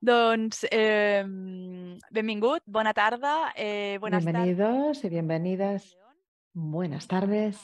Don eh, em, benvingut, bona tarda, eh, Bienvenidos y bienvenidas, buenas tardes.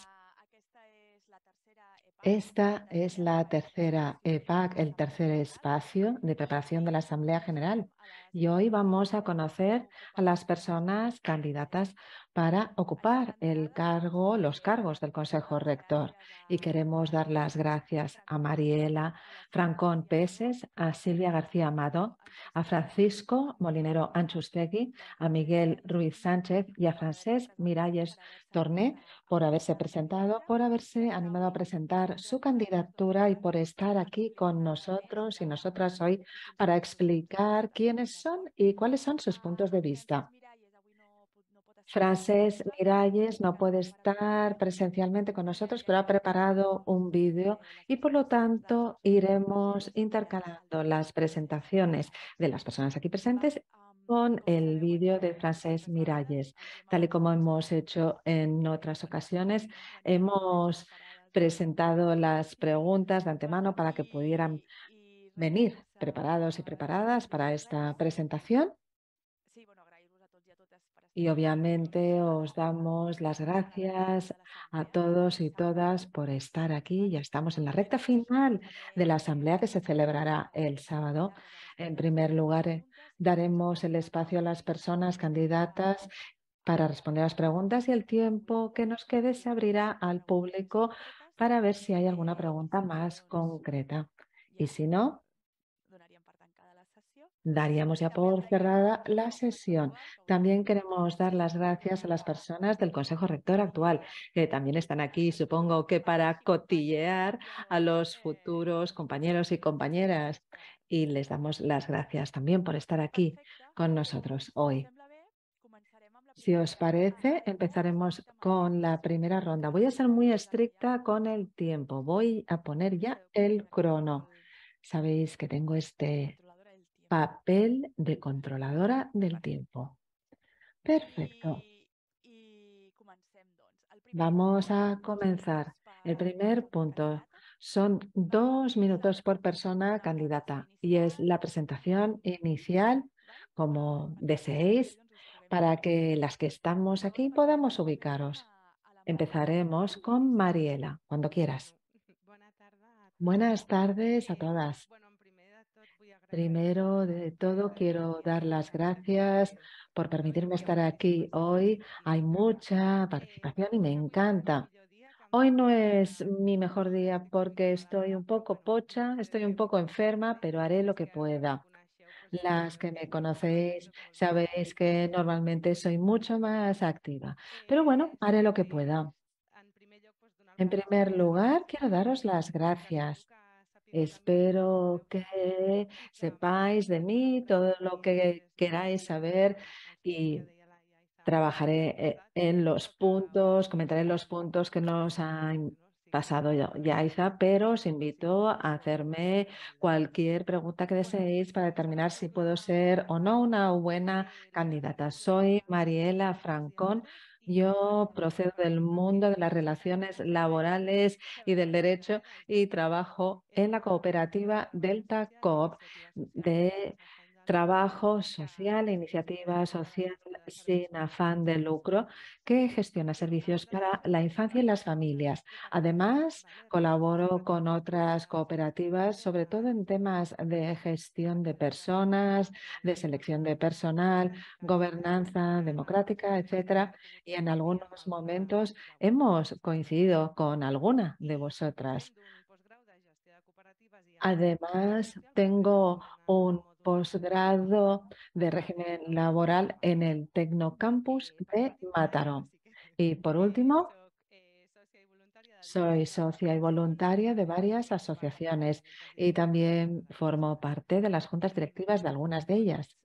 Esta es la tercera EPAC, el tercer espacio de preparación de la Asamblea General. Y hoy vamos a conocer a las personas candidatas para ocupar el cargo, los cargos del Consejo Rector. Y queremos dar las gracias a Mariela Francón Peses, a Silvia García Amado, a Francisco Molinero Anchustegui, a Miguel Ruiz Sánchez y a Francés Miralles Torné por haberse presentado, por haberse animado a presentar su candidatura y por estar aquí con nosotros y nosotras hoy para explicar quiénes son y cuáles son sus puntos de vista. Frances Miralles no puede estar presencialmente con nosotros, pero ha preparado un vídeo y por lo tanto iremos intercalando las presentaciones de las personas aquí presentes con el vídeo de Frances Miralles. Tal y como hemos hecho en otras ocasiones, hemos presentado las preguntas de antemano para que pudieran venir preparados y preparadas para esta presentación. Y obviamente os damos las gracias a todos y todas por estar aquí. Ya estamos en la recta final de la asamblea que se celebrará el sábado. En primer lugar, daremos el espacio a las personas candidatas para responder las preguntas y el tiempo que nos quede se abrirá al público para ver si hay alguna pregunta más concreta. Y si no, daríamos ya por cerrada la sesión. También queremos dar las gracias a las personas del Consejo Rector actual, que también están aquí, supongo que para cotillear a los futuros compañeros y compañeras. Y les damos las gracias también por estar aquí con nosotros hoy. Si os parece, empezaremos con la primera ronda. Voy a ser muy estricta con el tiempo. Voy a poner ya el crono. Sabéis que tengo este Papel de controladora del tiempo. Perfecto. Vamos a comenzar. El primer punto son dos minutos por persona candidata y es la presentación inicial, como deseéis, para que las que estamos aquí podamos ubicaros. Empezaremos con Mariela, cuando quieras. Buenas tardes a todas. Primero de todo, quiero dar las gracias por permitirme estar aquí hoy. Este Hay mucha eh, participación y me encanta. Hoy no es mi mejor día porque estoy un poco pocha, estoy un poco enferma, este pero haré lo que pueda. Este las que me eh, conocéis sabéis que normalmente soy mucho más activa, eh, pero bueno, haré lo que pueda. En primer pues, lugar, quiero daros las gracias Espero que sepáis de mí todo lo que queráis saber y trabajaré eh, en los puntos, comentaré los puntos que nos han pasado ya, pero os invito a hacerme cualquier pregunta que deseéis para determinar si puedo ser o no una buena candidata. Soy Mariela Francón. Yo procedo del mundo de las relaciones laborales y del derecho y trabajo en la cooperativa Delta Coop de trabajo social, iniciativa social sin afán de lucro que gestiona servicios para la pues, infancia y las familias. Además, colaboro con otras cooperativas, sobre todo en temas de gestión de personas, de selección de personal, gobernanza democrática, etcétera. Y en algunos momentos hemos coincidido con alguna de vosotras. Pues Además, tengo un posgrado de régimen laboral en el Tecnocampus de Mataró. Y pues, por eh, último, soy eh, socia y voluntaria de varias asociaciones y pues pues también formo parte de las juntas directivas de algunas de ellas.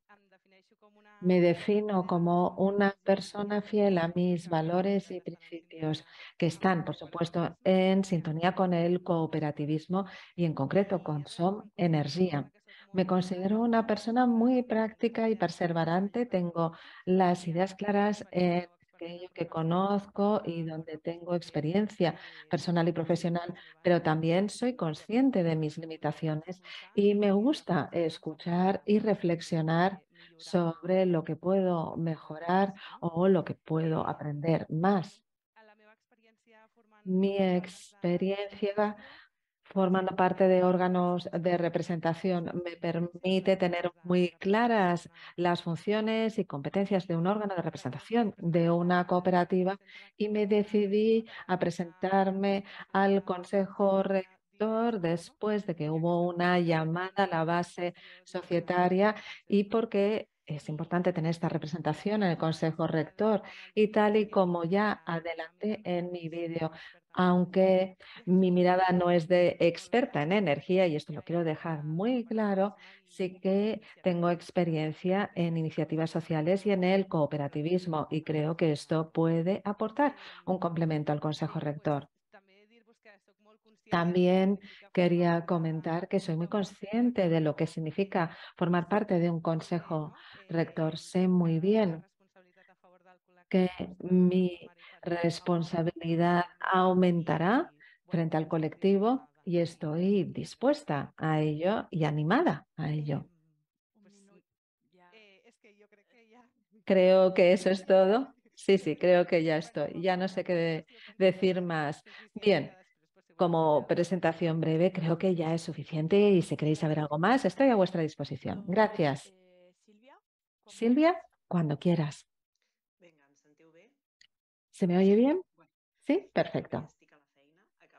Me defino como una persona fiel a mis valores y principios que están, por supuesto, en sintonía con el cooperativismo y en concreto con SOM Energía. Me considero una persona muy práctica y perseverante. Tengo las ideas claras en eh, aquello que conozco y donde tengo experiencia personal y profesional, pero también soy consciente de mis limitaciones y me gusta escuchar y reflexionar sobre lo que puedo mejorar o lo que puedo aprender más. Mi experiencia formando parte de órganos de representación me permite tener muy claras las funciones y competencias de un órgano de representación de una cooperativa y me decidí a presentarme al Consejo Rector después de que hubo una llamada a la base societaria y porque es importante tener esta representación en el Consejo Rector y tal y como ya adelanté en mi vídeo, aunque mi mirada no es de experta en energía y esto lo quiero dejar muy claro, sí que tengo experiencia en iniciativas sociales y en el cooperativismo y creo que esto puede aportar un complemento al Consejo Rector. También quería comentar que soy muy consciente de lo que significa formar parte de un consejo rector. Sé muy bien que mi responsabilidad aumentará frente al colectivo y estoy dispuesta a ello y animada a ello. Creo que eso es todo. Sí, sí, creo que ya estoy. Ya no sé qué decir más. Bien, como presentación breve, creo que ya es suficiente y si queréis saber algo más, estoy a vuestra disposición. Pues, Gracias. Eh, Silvia, cuando quieras. ¿Se me oye bien? Sí, perfecto.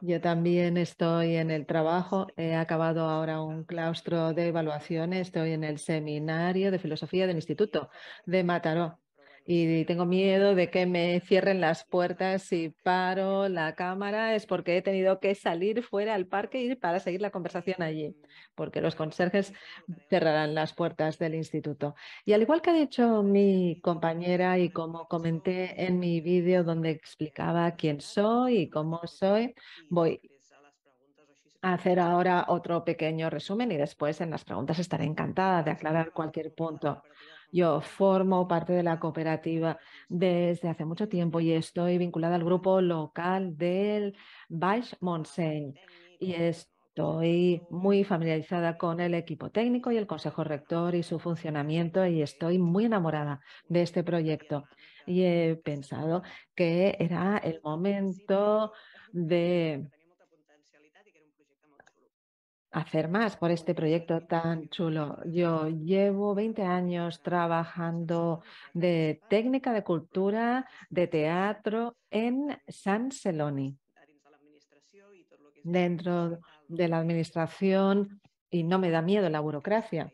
Yo también estoy en el trabajo. He acabado ahora un claustro de evaluaciones. Estoy en el seminario de filosofía del Instituto de Mataró y tengo miedo de que me cierren las puertas si paro la cámara, es porque he tenido que salir fuera al parque y para seguir la conversación allí, porque los conserjes cerrarán las puertas del instituto. Y al igual que ha dicho mi compañera y como comenté en mi vídeo donde explicaba quién soy y cómo soy, voy a hacer ahora otro pequeño resumen y después en las preguntas estaré encantada de aclarar cualquier punto. Yo formo parte de la cooperativa desde hace mucho tiempo y estoy vinculada al grupo local del Baix Montseny y estoy muy familiarizada con el equipo técnico y el consejo rector y su funcionamiento y estoy muy enamorada de este proyecto y he pensado que era el momento de hacer más por este proyecto tan chulo. Yo llevo 20 años trabajando de técnica de cultura, de teatro en San Celoni, dentro de la administración y no me da miedo la burocracia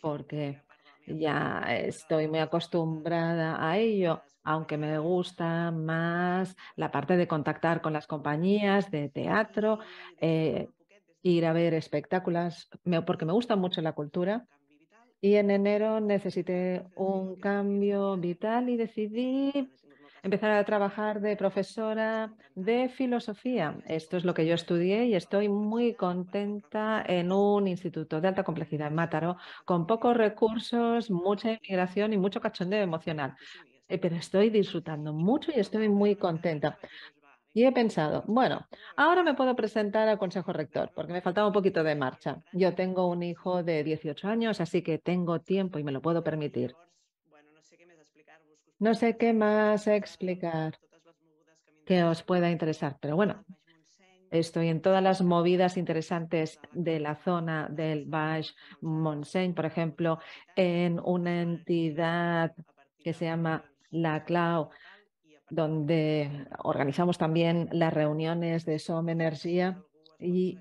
porque ya estoy muy acostumbrada a ello, aunque me gusta más la parte de contactar con las compañías de teatro. Eh, ir a ver espectáculos porque me gusta mucho la cultura. Y en enero necesité un cambio vital y decidí empezar a trabajar de profesora de filosofía. Esto es lo que yo estudié y estoy muy contenta en un instituto de alta complejidad en Mátaro, con pocos recursos, mucha inmigración y mucho cachondeo emocional. Eh, pero estoy disfrutando mucho y estoy muy contenta. Y he pensado, bueno, ahora me puedo presentar al Consejo Rector, porque me faltaba un poquito de marcha. Yo tengo un hijo de 18 años, así que tengo tiempo y me lo puedo permitir. No sé qué más explicar que os pueda interesar, pero bueno, estoy en todas las movidas interesantes de la zona del Baix Monseigne. por ejemplo, en una entidad que se llama la CLAU, donde organizamos también las reuniones de SOM Energía y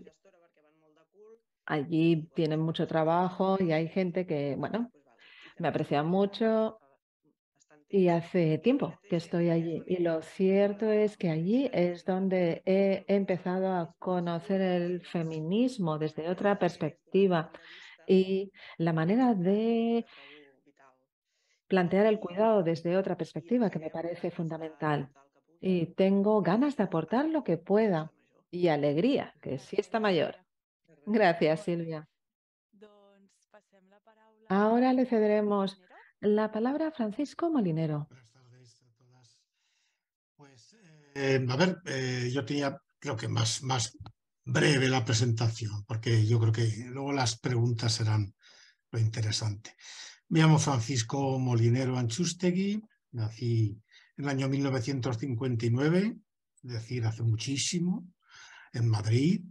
allí tienen mucho trabajo y hay gente que, bueno, me aprecia mucho y hace tiempo que estoy allí. Y lo cierto es que allí es donde he empezado a conocer el feminismo desde otra perspectiva y la manera de plantear el cuidado desde otra perspectiva que me parece fundamental. Y tengo ganas de aportar lo que pueda y alegría, que sí está mayor. Gracias, Silvia. Ahora le cederemos la palabra a Francisco Molinero. Buenas a pues, eh, a ver, eh, yo tenía, creo que más, más breve la presentación, porque yo creo que luego las preguntas serán lo interesante. Me llamo Francisco Molinero Anchustegui, nací en el año 1959, es decir, hace muchísimo, en Madrid,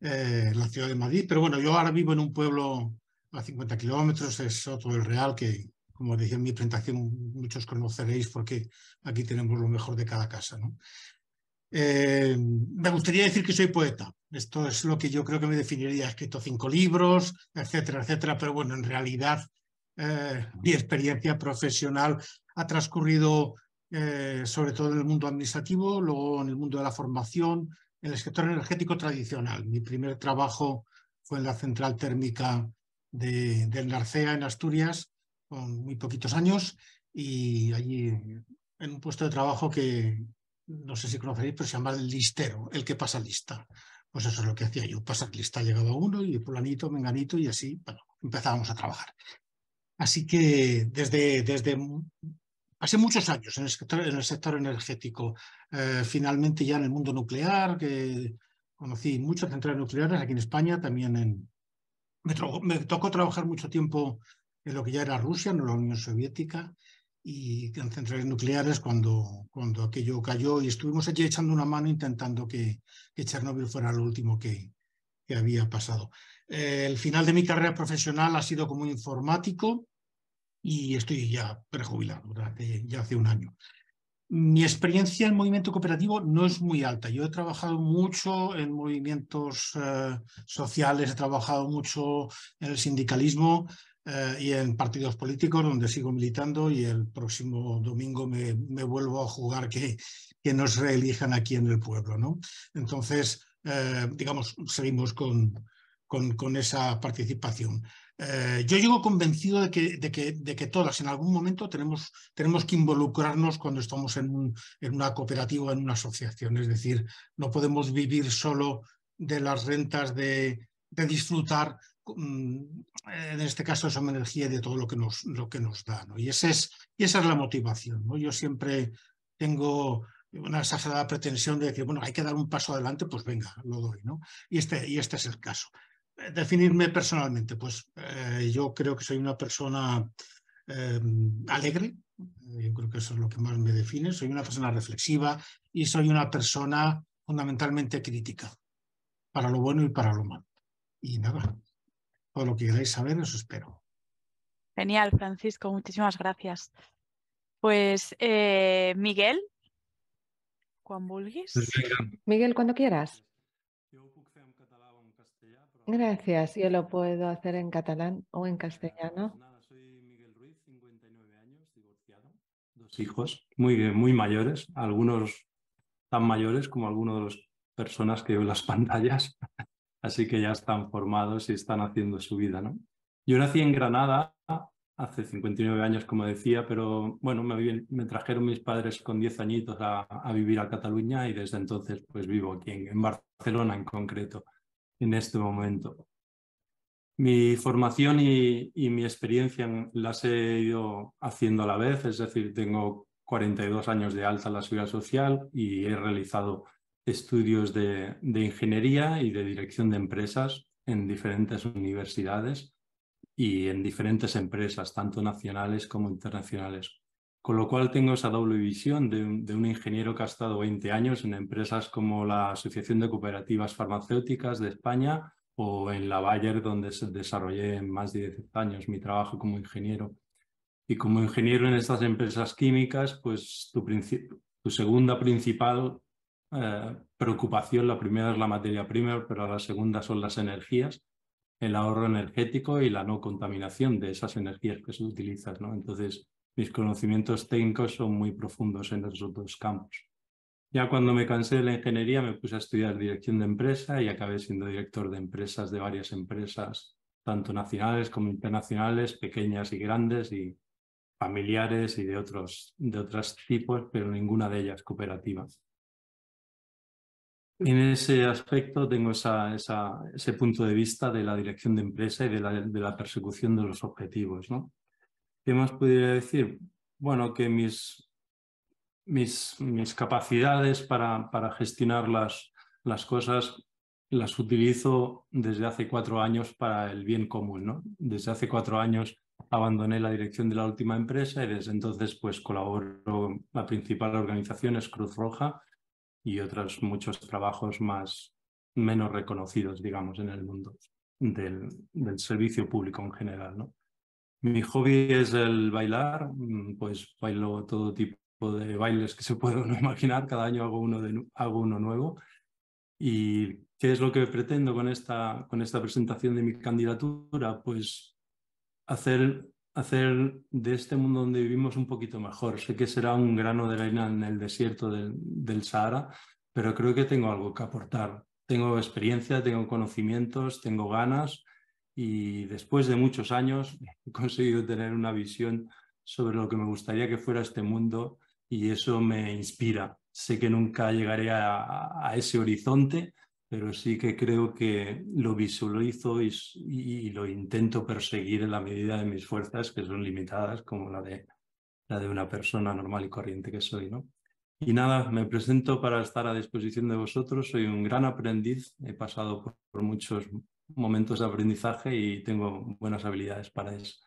eh, en la ciudad de Madrid. Pero bueno, yo ahora vivo en un pueblo a 50 kilómetros, es otro del Real, que como decía en mi presentación, muchos conoceréis porque aquí tenemos lo mejor de cada casa. Eh, me gustaría decir que soy poeta. Esto es lo que yo creo que me definiría. He escrito cinco libros, etcétera, etcétera. Pero bueno, en realidad eh, mi experiencia profesional ha transcurrido eh, sobre todo en el mundo administrativo, luego en el mundo de la formación, en el sector energético tradicional. Mi primer trabajo fue en la central térmica de, del Narcea en Asturias, con muy poquitos años, y allí en un puesto de trabajo que no sé si conoceréis, pero se llama el listero, el que pasa lista. Pues eso es lo que hacía yo, pasar lista. Llegaba uno y planito, menganito, y así bueno, empezábamos a trabajar. Así que desde, desde hace muchos años en el sector, energético, eh, finalmente ya en el mundo nuclear, que conocí muchas centrales nucleares aquí en España, también Me, tocó trabajar mucho tiempo en lo que ya era Rusia, no la Unión Soviética, y en centrales nucleares cuando, aquello cayó y estuvimos allí echando una mano intentando que, Chernobyl Chernóbil fuera lo último que había pasado. Eh, el final de mi carrera profesional ha sido como informático y estoy ya prejubilado, ya hace un año. Mi experiencia en movimiento cooperativo no es muy alta. Yo he trabajado mucho en movimientos eh, sociales, he trabajado mucho en el sindicalismo, eh, y en partidos políticos donde sigo militando y el próximo domingo me, vuelvo a jugar que, que, nos reelijan aquí en el pueblo. ¿no? Entonces, digamos, seguimos con, con, esa participación. Eh, yo llego convencido de que, todas en algún momento tenemos, tenemos que involucrarnos cuando estamos en, una cooperativa, en una asociación. Es decir, no podemos vivir solo de las rentas de, disfrutar, mm, en este caso, esa energía y de todo lo que nos, lo que nos da. Y, ese es, y esa es la motivación. Yo siempre tengo una exagerada pretensión de decir, bueno, hay que dar un paso adelante, pues venga, lo doy. ¿no? Y, este, y este es el caso. Eh, definirme personalmente, pues eh, yo creo que soy una persona em, alegre, eh, yo creo que eso es lo que más me define, soy una persona reflexiva y soy una persona fundamentalmente crítica, para lo bueno y para lo malo. Y nada, todo lo que queráis saber, os espero. Genial, Francisco, muchísimas gracias. Pues, Miguel, Juan Bulguis. Pues Miguel, cuando quieras. Gracias, yo lo puedo hacer en catalán o en castellano. Nada, soy Miguel Ruiz, 59 años, divorciado, dos hijos muy, eh, muy mayores, algunos tan mayores como algunos de las personas que veo en las pantallas, así que ya están formados y están haciendo su vida. ¿no? Yo nací en Granada hace 59 años, como decía, pero bueno, me, trajeron mis padres con 10 añitos a, vivir a Cataluña y desde entonces pues vivo aquí en Barcelona en concreto en este momento. Mi formación y, mi experiencia las he ido haciendo a la vez, es decir, tengo 42 años de alta en la seguridad social y he realizado estudios de, de ingeniería y de dirección de empresas en diferentes universidades y en diferentes empresas, tanto nacionales como internacionales. Con lo cual tengo esa doble visión de un, ingeniero que ha estado 20 años en empresas como la Asociación de Cooperativas Farmacéuticas de España o en la Bayer, donde desarrollé más de 10 años mi trabajo como ingeniero. Y como ingeniero en estas empresas químicas, pues tu, segunda principal eh, preocupación, la primera es la materia prima, pero la segunda son las energías, el ahorro energético y la no contaminación de esas energías que se utilizan. ¿no? Entonces, mis conocimientos técnicos son muy profundos en esos dos campos. Ya cuando me cansé de la ingeniería me puse a estudiar dirección de empresa y acabé siendo director de empresas de varias empresas, tanto nacionales como internacionales, pequeñas y grandes y familiares y de otros, de otros tipos, pero ninguna de ellas cooperativas. En ese aspecto tengo ese punto de vista de la dirección de empresa y de la, de la persecución de los objetivos. ¿no? ¿Qué más pudiera decir? Bueno, que mis, mis, capacidades para, gestionar las, cosas las utilizo desde hace cuatro años para el bien común. ¿no? Desde hace cuatro años abandoné la dirección de la última empresa y desde entonces pues colaboro la principal organización es Cruz Roja y otros muchos trabajos más menos reconocidos digamos en el mundo del, del servicio público en general ¿no? Mi hobby es el bailar, mm, pues bailo todo tipo de bailes que se pueden imaginar, cada año hago uno, hago uno nuevo. ¿Y qué es lo que pretendo con esta, con esta presentación de mi candidatura? Pues hacer, hacer de este mundo donde vivimos un poquito mejor. Sé que será un grano de arena en el desierto del Sahara, pero creo que tengo algo que aportar. Tengo experiencia, tengo conocimientos, tengo ganas y después de muchos años he conseguido tener una visión sobre lo que me gustaría que fuera este mundo y eso me inspira. Sé que nunca llegaré a, ese horizonte, pero sí que creo que lo visualizo y, lo intento perseguir en la medida de mis fuerzas, que son limitadas, como la de, la de una persona normal y corriente que soy. ¿no? Y nada, me presento para estar a disposición de vosotros. Soy un gran aprendiz, he pasado por muchos momentos de aprendizaje y tengo buenas habilidades para eso.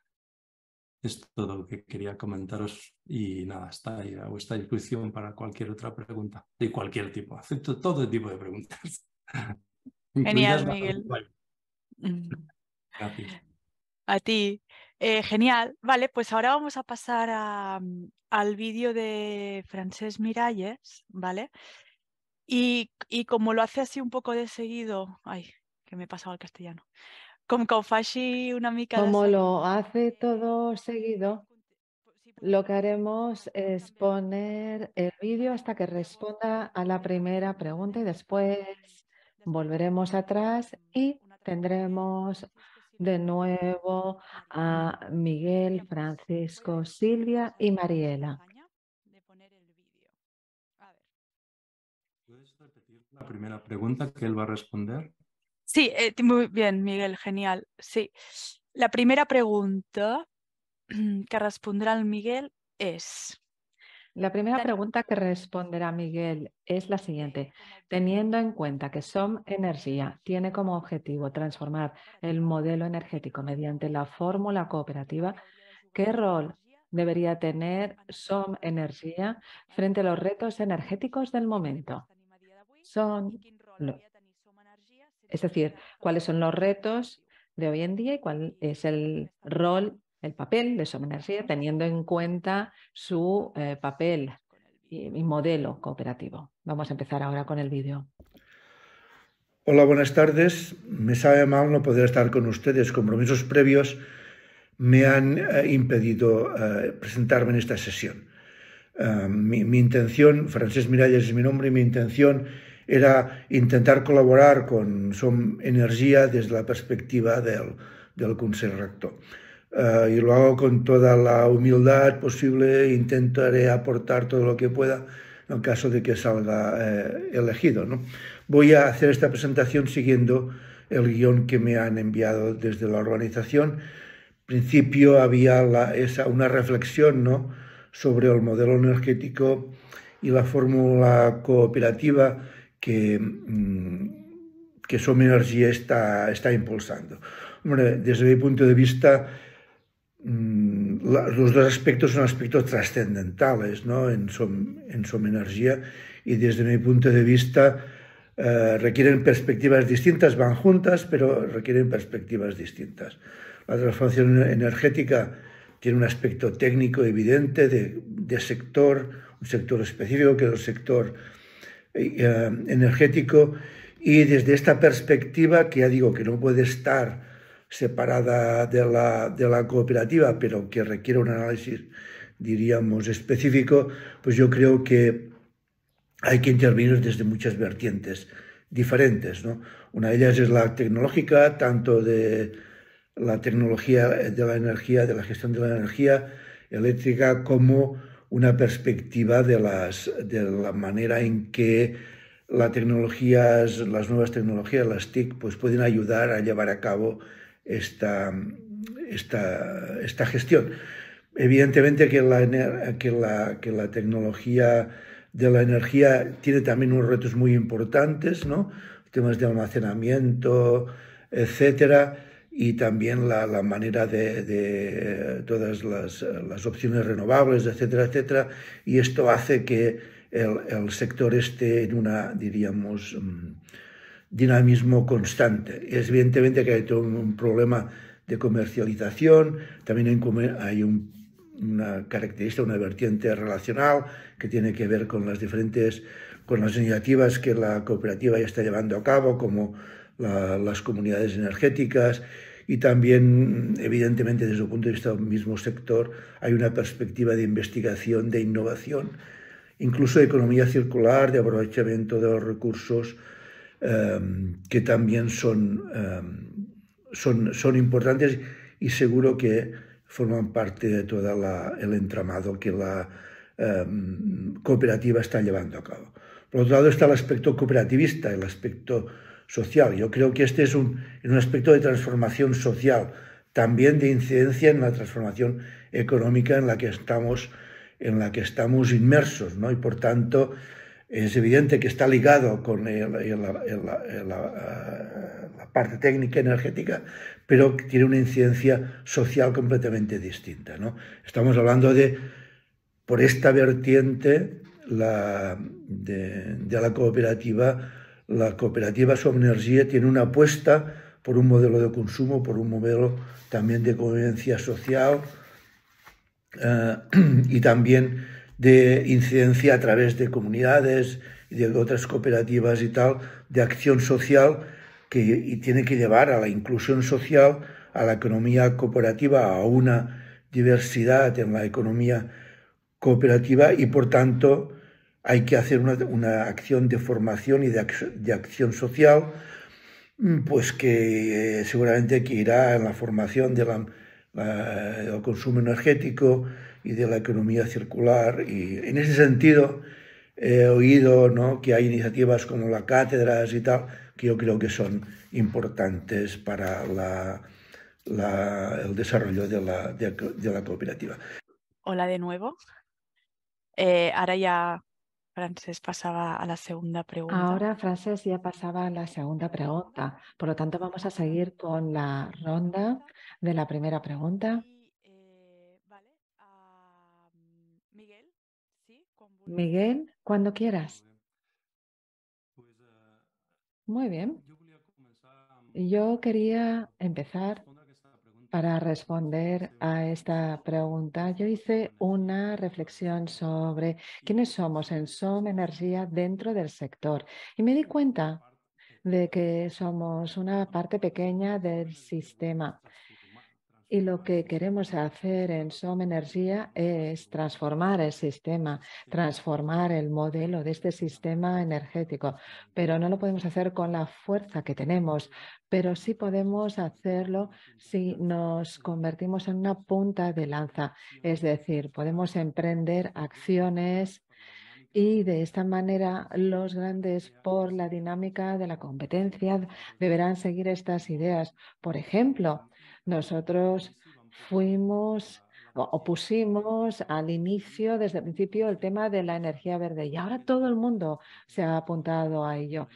Es todo lo que quería comentaros y nada, está ahí a vuestra disposición para cualquier otra pregunta, de cualquier tipo. Acepto todo tipo de preguntas. Genial, Miguel. A ti. Eh, genial. Vale, pues ahora vamos a pasar al vídeo de Francesc Miralles, ¿vale? Y, y como lo hace así un poco de seguido, ay, que me he pasado al castellano. una mica... Como lo hace todo seguido, lo que haremos es poner el vídeo hasta que responda a la primera pregunta y después volveremos atrás y tendremos de nuevo a Miguel, Francisco, Silvia y Mariela. La primera pregunta que él va a responder. Sí, eh, muy bien, Miguel, genial. Sí. La primera pregunta que responderá Miguel es. La primera pregunta que responderá Miguel es la siguiente. Teniendo en cuenta que SOM Energía tiene como objetivo transformar el modelo energético mediante la fórmula cooperativa, ¿qué rol debería tener SOM Energía frente a los retos energéticos del momento? Son, es decir, cuáles son los retos de hoy en día y cuál es el rol, el papel de Somenergía, teniendo en cuenta su eh, papel y, modelo cooperativo. Vamos a empezar ahora con el vídeo. Hola, buenas tardes. Me sabe mal no poder estar con ustedes. Compromisos previos me han eh, impedido eh, presentarme en esta sesión. Mi, mi, intención, Francés Miralles es mi nombre, y mi intención era intentar colaborar con Som Energía desde la perspectiva del, del y lo hago con toda la humildad posible, intentaré aportar todo lo que pueda en caso de que salga eh, elegido. ¿no? Voy a hacer esta presentación siguiendo el guión que me han enviado desde la organización. En principio había esa, una reflexión ¿no? sobre el modelo energético y la fórmula cooperativa que, mm, que energía está, impulsando. desde mi punto de vista, mm, los dos aspectos son aspectos trascendentales ¿no? en, Som, en y desde mi punto de vista eh, requieren perspectivas distintas, van juntas, pero requieren perspectivas distintas. La transformación energética tiene un aspecto técnico evidente de, de sector, un sector específico que es el sector eh, eh, energético y desde esta perspectiva que ya digo que no puede estar separada de la, de la cooperativa, pero que requiere un análisis, diríamos, específico, pues yo creo que hay que intervenir desde muchas vertientes diferentes. ¿no? Una de ellas es la tecnológica, tanto de la tecnología de la energía, de la gestión de la energía eléctrica, como una perspectiva de, las, de la manera en que las las nuevas tecnologías, las TIC, pues pueden ayudar a llevar a cabo esta, esta, esta gestión. Evidentemente que la, que, que la tecnología de la energía tiene también unos retos muy importantes, ¿no? temas de almacenamiento, etcétera y también la, manera de, todas las, opciones renovables, etcétera, etcétera. Y esto hace que el, sector esté en una, diríamos, mm, dinamismo constante. Es evidentemente que hay todo un problema de comercialización, también hay una característica, una vertiente relacional que tiene que ver con las diferentes, con las iniciativas que la cooperativa ya está llevando a cabo, como las comunidades energéticas y también, evidentemente, desde el punto de vista del mismo sector, hay una perspectiva de investigación, de innovación, incluso de economía circular, de aprovechamiento de los recursos, em, que también son, em, son, son importantes y seguro que forman parte de todo el entramado que la em, cooperativa está llevando a cabo. Por otro lado está el aspecto cooperativista, el aspecto social. Yo creo que este es un, aspecto de transformación social, también de incidencia en la transformación económica en la que estamos, en la que estamos inmersos, ¿no? Y por tanto, es evidente que está ligado con eh, la, parte técnica energética, pero tiene una incidencia social completamente distinta, ¿no? Estamos hablando de, por esta vertiente, la, de la cooperativa, la cooperativa Somnergie tiene una apuesta por un modelo de consumo, por un modelo también de coherencia social eh, y también de incidencia a través de comunidades y de otras cooperativas y tal, de acción social que tiene que llevar a la inclusión social, a la economía cooperativa, a una diversidad en la economía cooperativa y por tanto hay que hacer una, acción de formación y de, acción social, mm, pues que eh, seguramente que irá en la formación del consumo energético y de la economía circular. Y en ese sentido he oído que hay iniciativas como la cátedras y tal, que yo creo que son importantes para el desarrollo de la, cooperativa. Hola de nuevo. Eh, ahora ya Frances pasaba a la segunda pregunta. Ahora francés ya pasaba a la segunda pregunta. Por lo tanto, vamos a seguir con la ronda de la primera pregunta. Eh, ah, Miguel, cuando quieras. Muy bien. Pues, eh, yo quería empezar para responder a esta pregunta, yo hice una reflexión sobre quiénes somos en SOM Energía dentro del sector y me di cuenta de que somos una parte pequeña del sistema y lo que queremos hacer en Som Energía es transformar el sistema, transformar el modelo de este sistema energético, pero no lo podemos hacer con la fuerza que tenemos, pero sí podemos hacerlo si nos convertimos en una punta de lanza, es decir, podemos emprender acciones y de esta manera los grandes por la dinámica de la competencia deberán seguir estas ideas. Por ejemplo, nosotros fuimos o pusimos al inicio, desde el principio, el tema de la energía verde y ahora todo el mundo se ha apuntado a ello.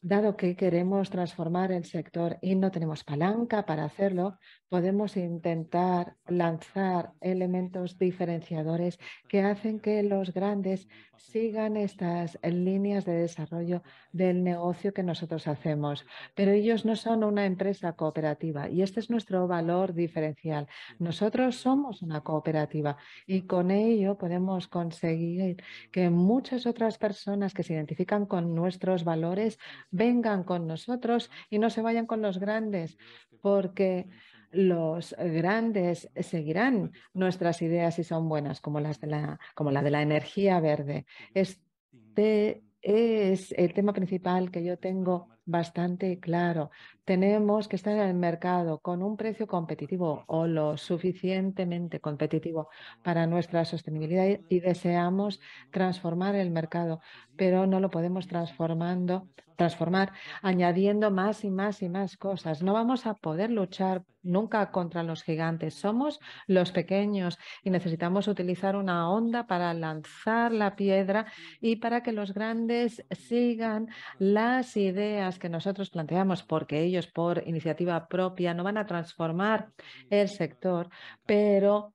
Dado que queremos transformar el sector y no tenemos palanca para hacerlo, podemos intentar lanzar elementos diferenciadores que hacen que los grandes sigan estas líneas de desarrollo del negocio que nosotros hacemos. Pero ellos no son una empresa cooperativa y este es nuestro valor diferencial. Nosotros somos una cooperativa y con ello podemos conseguir que muchas otras personas que se identifican con nuestros valores vengan con nosotros y no se vayan con los grandes porque los grandes seguirán nuestras ideas si son buenas, como las de la, como la de la energía verde. Este es el tema principal que yo tengo bastante claro tenemos que estar en el mercado con un precio competitivo o lo suficientemente competitivo para nuestra sostenibilidad y deseamos transformar el mercado, pero no lo podemos transformando, transformar añadiendo más y más y más cosas. No vamos a poder luchar nunca contra los gigantes, somos los pequeños y necesitamos utilizar una onda para lanzar la piedra y para que los grandes sigan las ideas que nosotros planteamos porque ellos por iniciativa propia, no van a transformar el sector, pero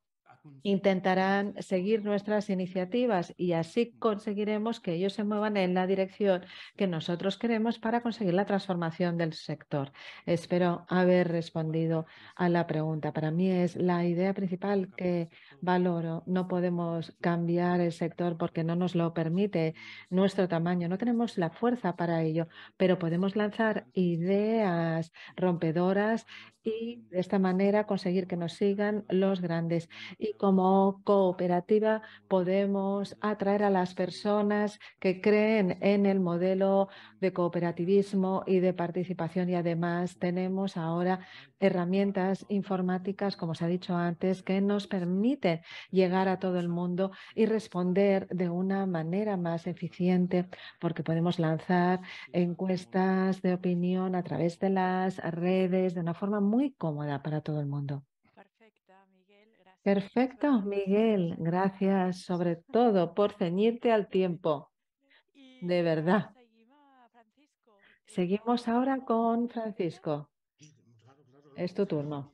intentarán seguir nuestras iniciativas y así conseguiremos que ellos se muevan en la dirección que nosotros queremos para conseguir la transformación del sector. Espero haber respondido a la pregunta. Para mí es la idea principal que valoro. No podemos cambiar el sector porque no nos lo permite nuestro tamaño. No tenemos la fuerza para ello, pero podemos lanzar ideas rompedoras y de esta manera conseguir que nos sigan los grandes y como cooperativa podemos atraer a las personas que creen en el modelo de cooperativismo y de participación y además tenemos ahora herramientas informáticas, como se ha dicho antes, que nos permiten llegar a todo el mundo y responder de una manera más eficiente porque podemos lanzar encuestas de opinión a través de las redes de una forma muy cómoda para todo el mundo. Perfecto, Miguel. Gracias sobre todo por ceñirte al tiempo. De verdad. Seguimos ahora con Francisco. Es tu turno.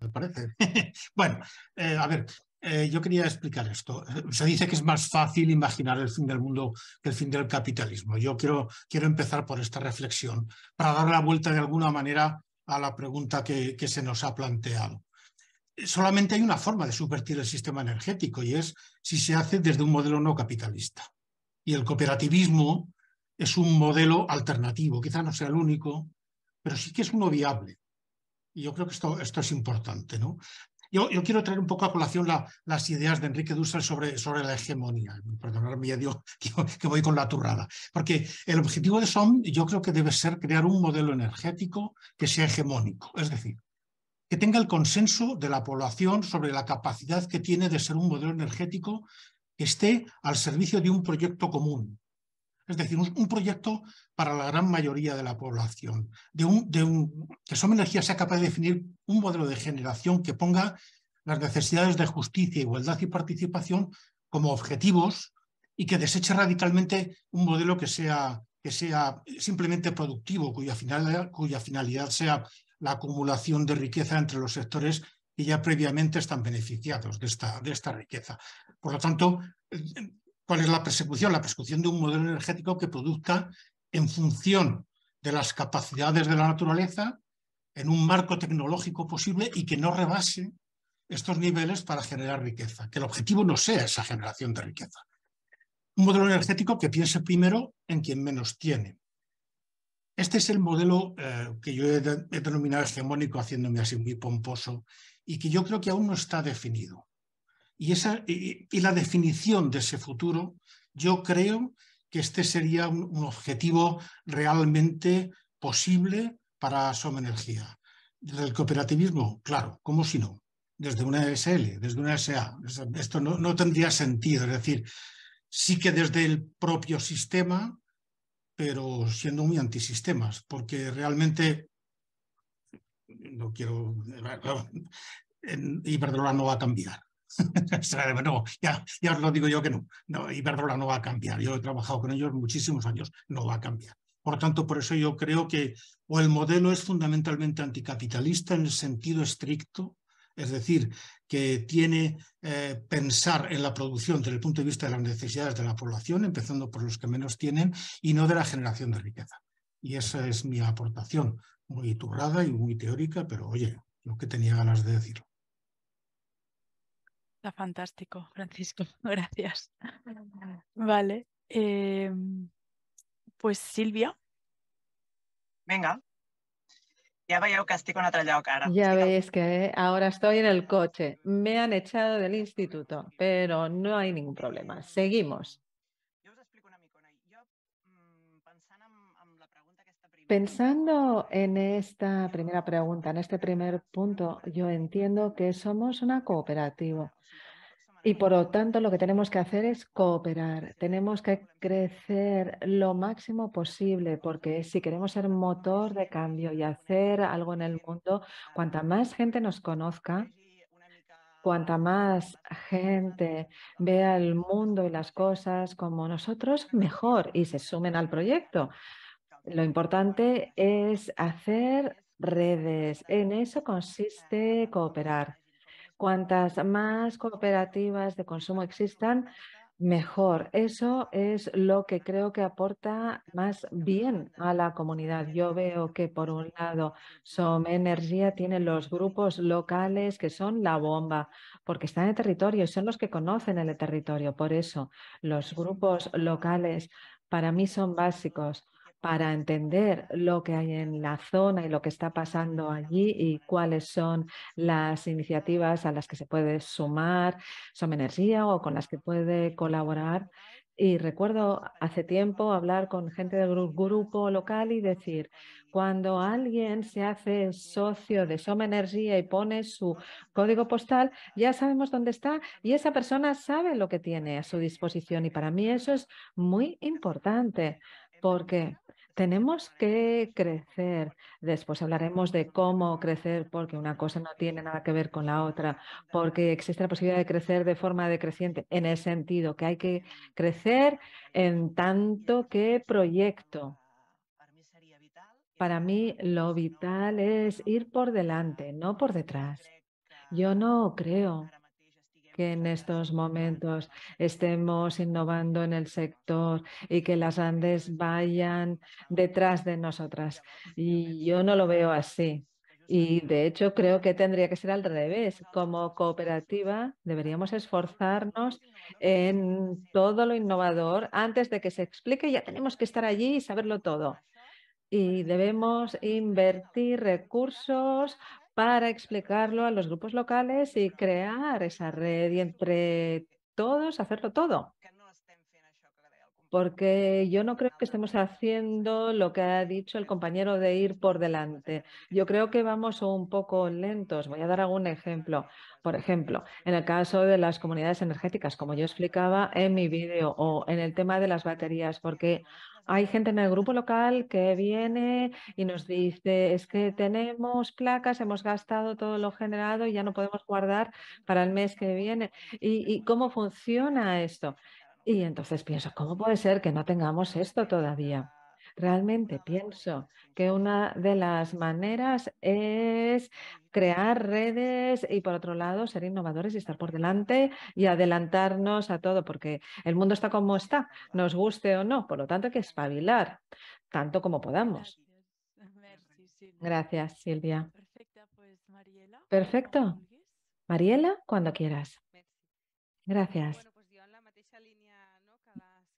Me parece. bueno, eh, a ver, eh, yo quería explicar esto. Se dice que es más fácil imaginar el fin del mundo que el fin del capitalismo. Yo quiero, quiero empezar por esta reflexión para dar la vuelta de alguna manera a la pregunta que se nos ha planteado solamente hay una forma de subvertir el sistema energético y es si se hace desde un modelo no capitalista. Y el cooperativismo es un modelo alternativo, quizá no sea el único, pero sí que es uno viable. Y yo creo que esto, esto es importante. ¿no? Yo, quiero traer un poco a colación las ideas de Enrique Dussel sobre, sobre la hegemonía. Perdonadme, que voy con la turrada. Porque el objetivo de SOM yo creo que debe ser crear un modelo energético que sea hegemónico. Es decir, que tenga el consenso de la población sobre la capacidad que tiene de ser un modelo energético que esté al servicio de un proyecto común. Es decir, un, proyecto para la gran mayoría de la población. De un, de un, que Soma Energía sea capaz de definir un modelo de generación que ponga las necesidades de justicia, igualdad y participación como objetivos y que deseche radicalmente un modelo que sea, que sea simplemente productivo, cuya finalidad sea la acumulación de riqueza entre los sectores que ya previamente están beneficiados de esta, de esta riqueza. Por lo tanto, ¿cuál es la persecución? La persecución de un modelo energético que produzca en función de las capacidades de la naturaleza, en un marco tecnológico posible y que no rebase estos niveles para generar riqueza, que el objetivo no sea esa generación de riqueza. Un modelo energético que piense primero en quien menos tiene, este es el modelo eh, que yo he, denominado hegemónico, haciéndome así muy pomposo, y que yo creo que aún no está definido. Y, esa, y, la definición de ese futuro, yo creo que este sería un, objetivo realmente posible para Soma Energía. ¿Desde el cooperativismo, claro, ¿cómo si no? Desde una ESL, desde una SA. Esto no tendría sentido. Es decir, sí que desde el propio sistema pero siendo muy antisistemas, porque realmente, no quiero, Iberdrola no va a cambiar. no, ya, ya, os lo digo yo que no. no. Iberdrola no va a cambiar. Yo he trabajado con ellos muchísimos años, no va a cambiar. Por tanto, por eso yo creo que o el modelo es fundamentalmente anticapitalista en el sentido estricto, es decir, que tiene eh, pensar en la producción desde el punto de vista de las necesidades de la población, empezando por los que menos tienen, y no de la generación de riqueza. Y esa es mi aportación, muy turrada y muy teórica, pero oye, lo que tenía ganas de decir. Está fantástico, Francisco. Gracias. Vale. Em, pues Silvia. Venga, ya veis que eh, ahora estoy en el coche. Me han echado del instituto, pero no hay ningún problema. Seguimos. Mm, Pensando en esta primera pregunta, en este primer punto, yo entiendo que somos una cooperativa. Y por lo tanto, lo que tenemos que hacer es cooperar. Tenemos que crecer lo máximo posible, porque si queremos ser motor de cambio y hacer algo en el mundo, cuanta más gente nos conozca, cuanta más gente vea el mundo y las cosas como nosotros, mejor y se sumen al proyecto. Lo importante es hacer redes. En eso consiste cooperar. Cuantas más cooperativas de consumo existan, mejor. Eso es lo que creo que aporta más bien a la comunidad. Yo veo que, por un lado, Some Energía tiene los grupos locales que son la bomba, porque están en el territorio y son los que conocen el territorio. Por eso, los grupos locales para mí son básicos para entender lo que hay en la zona y lo que está pasando allí y cuáles son las iniciativas a las que se puede sumar Somenergia Energía o con las que puede colaborar. Y recuerdo hace tiempo hablar con gente del grupo local y decir, cuando alguien se hace socio de Soma Energía y pone su código postal, ya sabemos dónde está y esa persona sabe lo que tiene a su disposición. Y para mí eso es muy importante porque tenemos que crecer. Después hablaremos de cómo crecer, porque una cosa no tiene nada que ver con la otra, porque existe la posibilidad de crecer de forma decreciente, en el sentido que hay que crecer en tanto que proyecto. Para mí lo vital es ir por delante, no por detrás. Yo no creo que en estos momentos estemos innovando en el sector y que las Andes vayan detrás de nosotras. Y yo no lo veo así. Y de hecho creo que tendría que ser al revés. Como cooperativa deberíamos esforzarnos en todo lo innovador antes de que se explique. Ya tenemos que estar allí y saberlo todo. Y debemos invertir recursos para explicarlo a los grupos locales y crear esa red y entre todos hacerlo todo porque yo no creo que estemos haciendo lo que ha dicho el compañero de ir por delante. Yo creo que vamos un poco lentos. Voy a dar algún ejemplo. Por ejemplo, en el caso de las comunidades energéticas, como yo explicaba en mi vídeo, o en el tema de las baterías, porque hay gente en el grupo local que viene y nos dice, es que tenemos placas, hemos gastado todo lo generado y ya no podemos guardar para el mes que viene. ¿Y, y cómo funciona esto? Y entonces pienso, ¿cómo puede ser que no tengamos esto todavía? Realmente pienso que una de las maneras es crear redes y por otro lado ser innovadores y estar por delante y adelantarnos a todo, porque el mundo está como está, nos guste o no, por lo tanto hay que espabilar tanto como podamos. Gracias, Silvia. Perfecto. Mariela, cuando quieras. Gracias.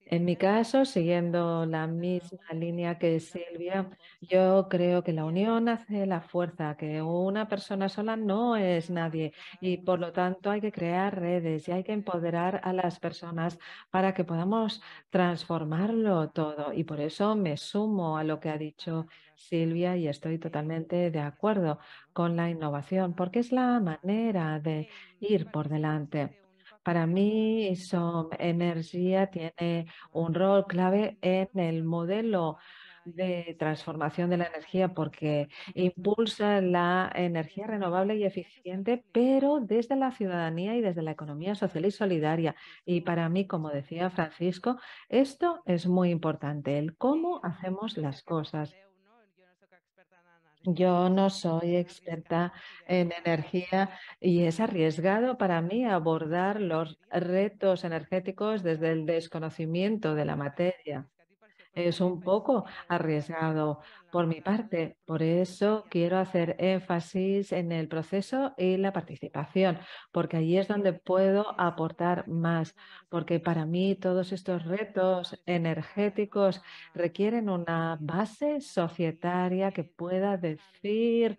En mi caso, siguiendo la misma línea que Silvia, yo creo que la unión hace la fuerza, que una persona sola no es nadie y por lo tanto hay que crear redes y hay que empoderar a las personas para que podamos transformarlo todo. Y por eso me sumo a lo que ha dicho Silvia y estoy totalmente de acuerdo con la innovación, porque es la manera de ir por delante. Para mí, Energía tiene un rol clave en el modelo de transformación de la energía porque impulsa la energía renovable y eficiente, pero desde la ciudadanía y desde la economía social y solidaria. Y para mí, como decía Francisco, esto es muy importante, el cómo hacemos las cosas. Yo no soy experta en energía y es arriesgado para mí abordar los retos energéticos desde el desconocimiento de la materia es un pues poco arriesgado por mi parte. Por eso quiero hacer énfasis en el proceso y la participación, porque allí es donde puedo aportar más, porque para mí todos estos retos energéticos requieren una base societaria que pueda decir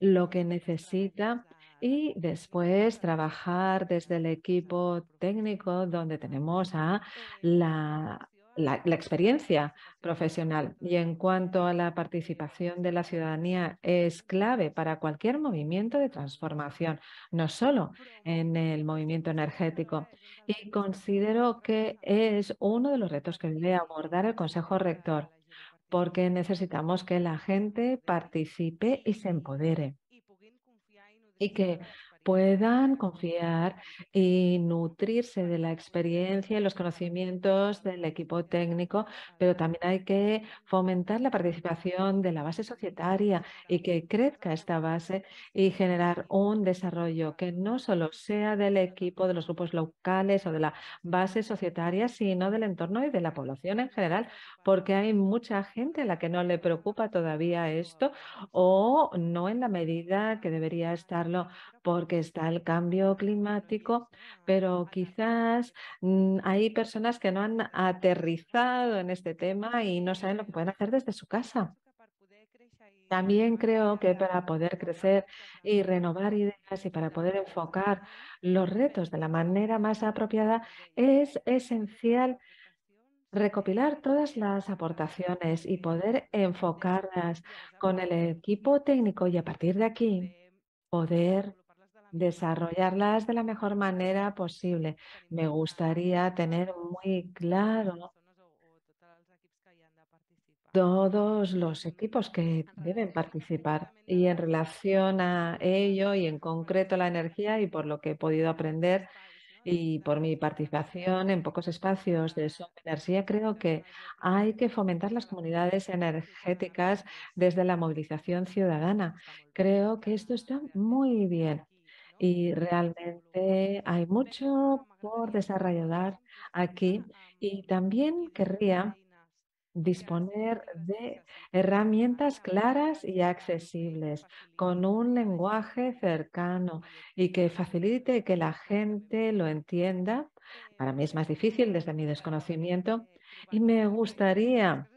lo que necesita y después trabajar desde el equipo técnico donde tenemos a la la, experiencia profesional. Y en cuanto a la participación de la ciudadanía, es clave para cualquier movimiento de transformación, no solo en el movimiento energético. Y considero que es uno de los retos que debe abordar el Consejo Rector, porque necesitamos que la gente participe y se empodere y que puedan confiar y nutrirse de la experiencia y los conocimientos del equipo técnico, pero también hay que fomentar la participación de la base societaria y que crezca esta base y generar un desarrollo que no solo sea del equipo, de los grupos locales o de la base societaria, sino del entorno y de la población en general, porque hay mucha gente a la que no le preocupa todavía esto o no en la medida que debería estarlo porque está el cambio climático, pero quizás mm, hay personas que no han aterrizado en este tema y no saben lo que pueden hacer desde su casa. También creo que para poder crecer y renovar ideas y para poder enfocar los retos de la manera más apropiada es esencial recopilar todas las aportaciones y poder enfocarlas con el equipo técnico y a partir de aquí poder desarrollarlas de la mejor manera posible. Me gustaría tener muy claro todos los equipos que deben participar y en relación a ello y en concreto la energía y por lo que he podido aprender y por mi participación en pocos espacios de energía, creo que hay que fomentar las comunidades energéticas desde la movilización ciudadana. Creo que esto está muy bien y realmente hay mucho por desarrollar aquí y también querría disponer de herramientas claras y accesibles, con un lenguaje cercano y que facilite que la gente lo entienda. Para mí es más difícil desde mi desconocimiento y me gustaría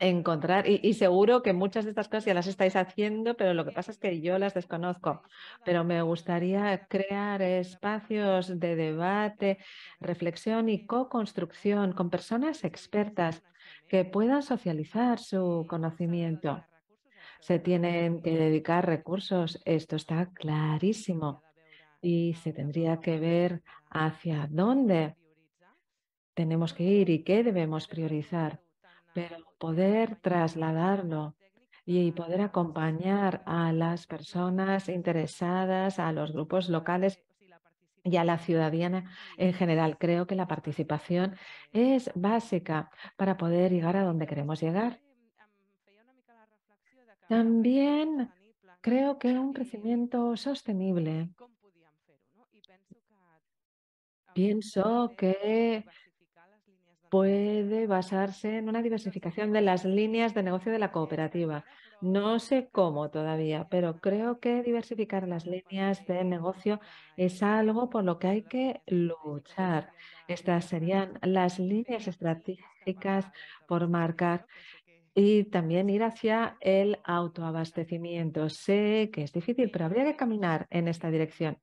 encontrar y, y, seguro que muchas de estas cosas ya las estáis haciendo, pero lo que pasa es que yo las desconozco. Pero me gustaría crear espacios de debate, reflexión y co-construcción con personas expertas que puedan socializar su conocimiento. Se tienen que dedicar recursos, esto está clarísimo. Y se tendría que ver hacia dónde tenemos que ir y qué debemos priorizar pero poder trasladarlo y poder acompañar a las personas interesadas, a los grupos locales y a la ciudadana en general. Creo que la participación es básica para poder llegar a donde queremos llegar. También creo que un crecimiento sostenible. Pienso que puede basarse en una diversificación de las líneas de negocio de la cooperativa. No sé cómo todavía, pero creo que diversificar las líneas de negocio es algo por lo que hay que luchar. Estas serían las líneas estratégicas por marcar y también ir hacia el autoabastecimiento. Sé que es difícil, pero habría que caminar en esta dirección.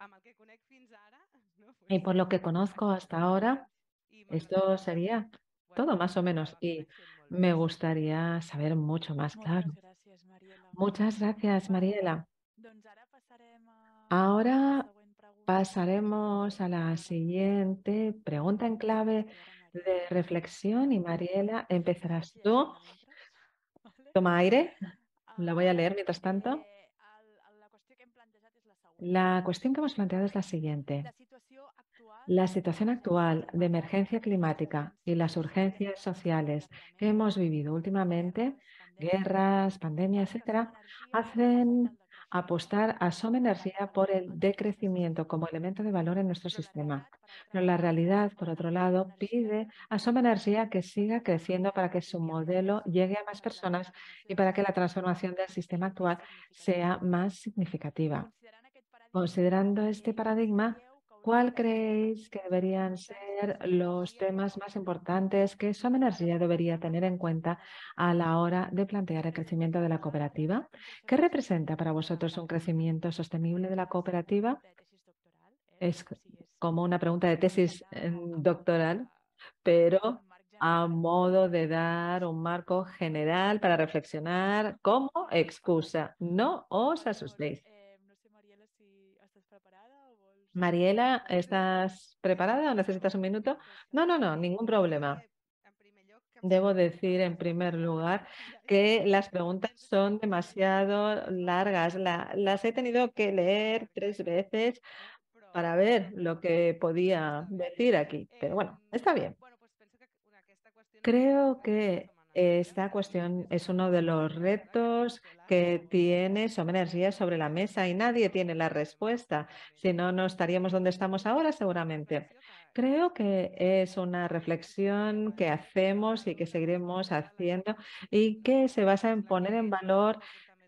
Mm, mm, mm. Y por lo que conozco hasta ahora, esto sería todo más o menos y me gustaría saber mucho más, claro. Muchas gracias, Mariela. Ahora pasaremos a la siguiente pregunta en clave de reflexión y Mariela, empezarás tú. Toma aire, la voy a leer mientras tanto. La cuestión que hemos planteado es la siguiente. La situación actual de emergencia climática y las urgencias sociales que hemos vivido últimamente, guerras, pandemias, etcétera, hacen apostar a Soma Energía por el decrecimiento como elemento de valor en nuestro sistema. Pero la realidad, por otro lado, pide a Soma Energía que siga creciendo para que su modelo llegue a más personas y para que la transformación del sistema actual sea más significativa. Considerando este paradigma, ¿Cuál creéis que deberían ser los temas más importantes que su Energía debería tener en cuenta a la hora de plantear el crecimiento de la cooperativa? ¿Qué representa para vosotros un crecimiento sostenible de la cooperativa? Es como una pregunta de tesis mm, doctoral, pero a modo de dar un marco general para reflexionar como excusa. No os asustéis. Mariela, ¿estás preparada? ¿Necesitas un minuto? No, no, no, ningún problema. Debo decir en primer lugar que las preguntas son demasiado largas. las he tenido que leer tres veces para ver lo que podía decir aquí. Pero bueno, está bien. Pues Creo que esta cuestión es uno de los retos que tiene Energía sobre la mesa y nadie tiene la respuesta. Si no, no estaríamos donde estamos ahora seguramente. Creo que es una reflexión que hacemos y que seguiremos haciendo y que se basa en poner en valor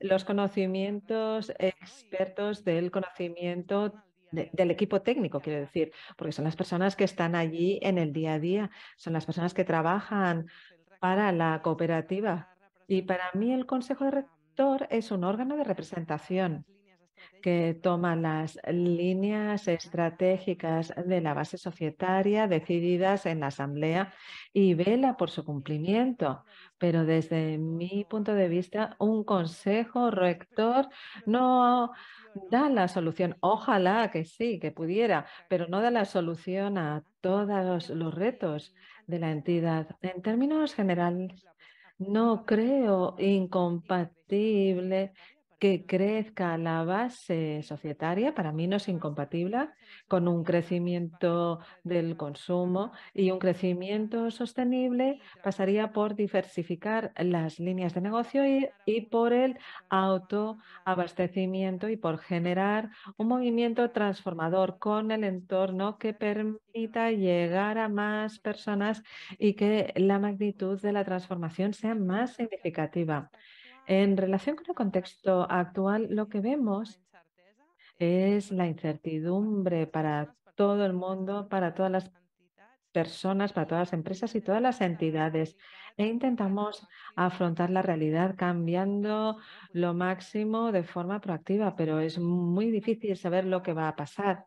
los conocimientos expertos del conocimiento del equipo técnico, quiero decir, porque son las personas que están allí en el día a día, son las personas que trabajan para la cooperativa. Y para mí el Consejo de Rector es un órgano de representación que toma las líneas estratégicas de la base societaria decididas en la Asamblea y vela por su cumplimiento. Pero desde mi punto de vista, un consejo rector no da la solución. Ojalá que sí, que pudiera, pero no da la solución a todos los retos de la entidad. En términos generales, no creo incompatible que crezca la base societaria para mí no es incompatible con un crecimiento del consumo y un crecimiento sostenible pasaría por diversificar las líneas de negocio y, y por el autoabastecimiento y por generar un movimiento transformador con el entorno que permita llegar a más personas y que la magnitud de la transformación sea más significativa. En relación con el contexto actual, lo que vemos es la incertidumbre para todo el mundo, para todas las personas, para todas las empresas y todas las entidades. E intentamos afrontar la realidad cambiando lo máximo de forma proactiva, pero es muy difícil saber lo que va a pasar.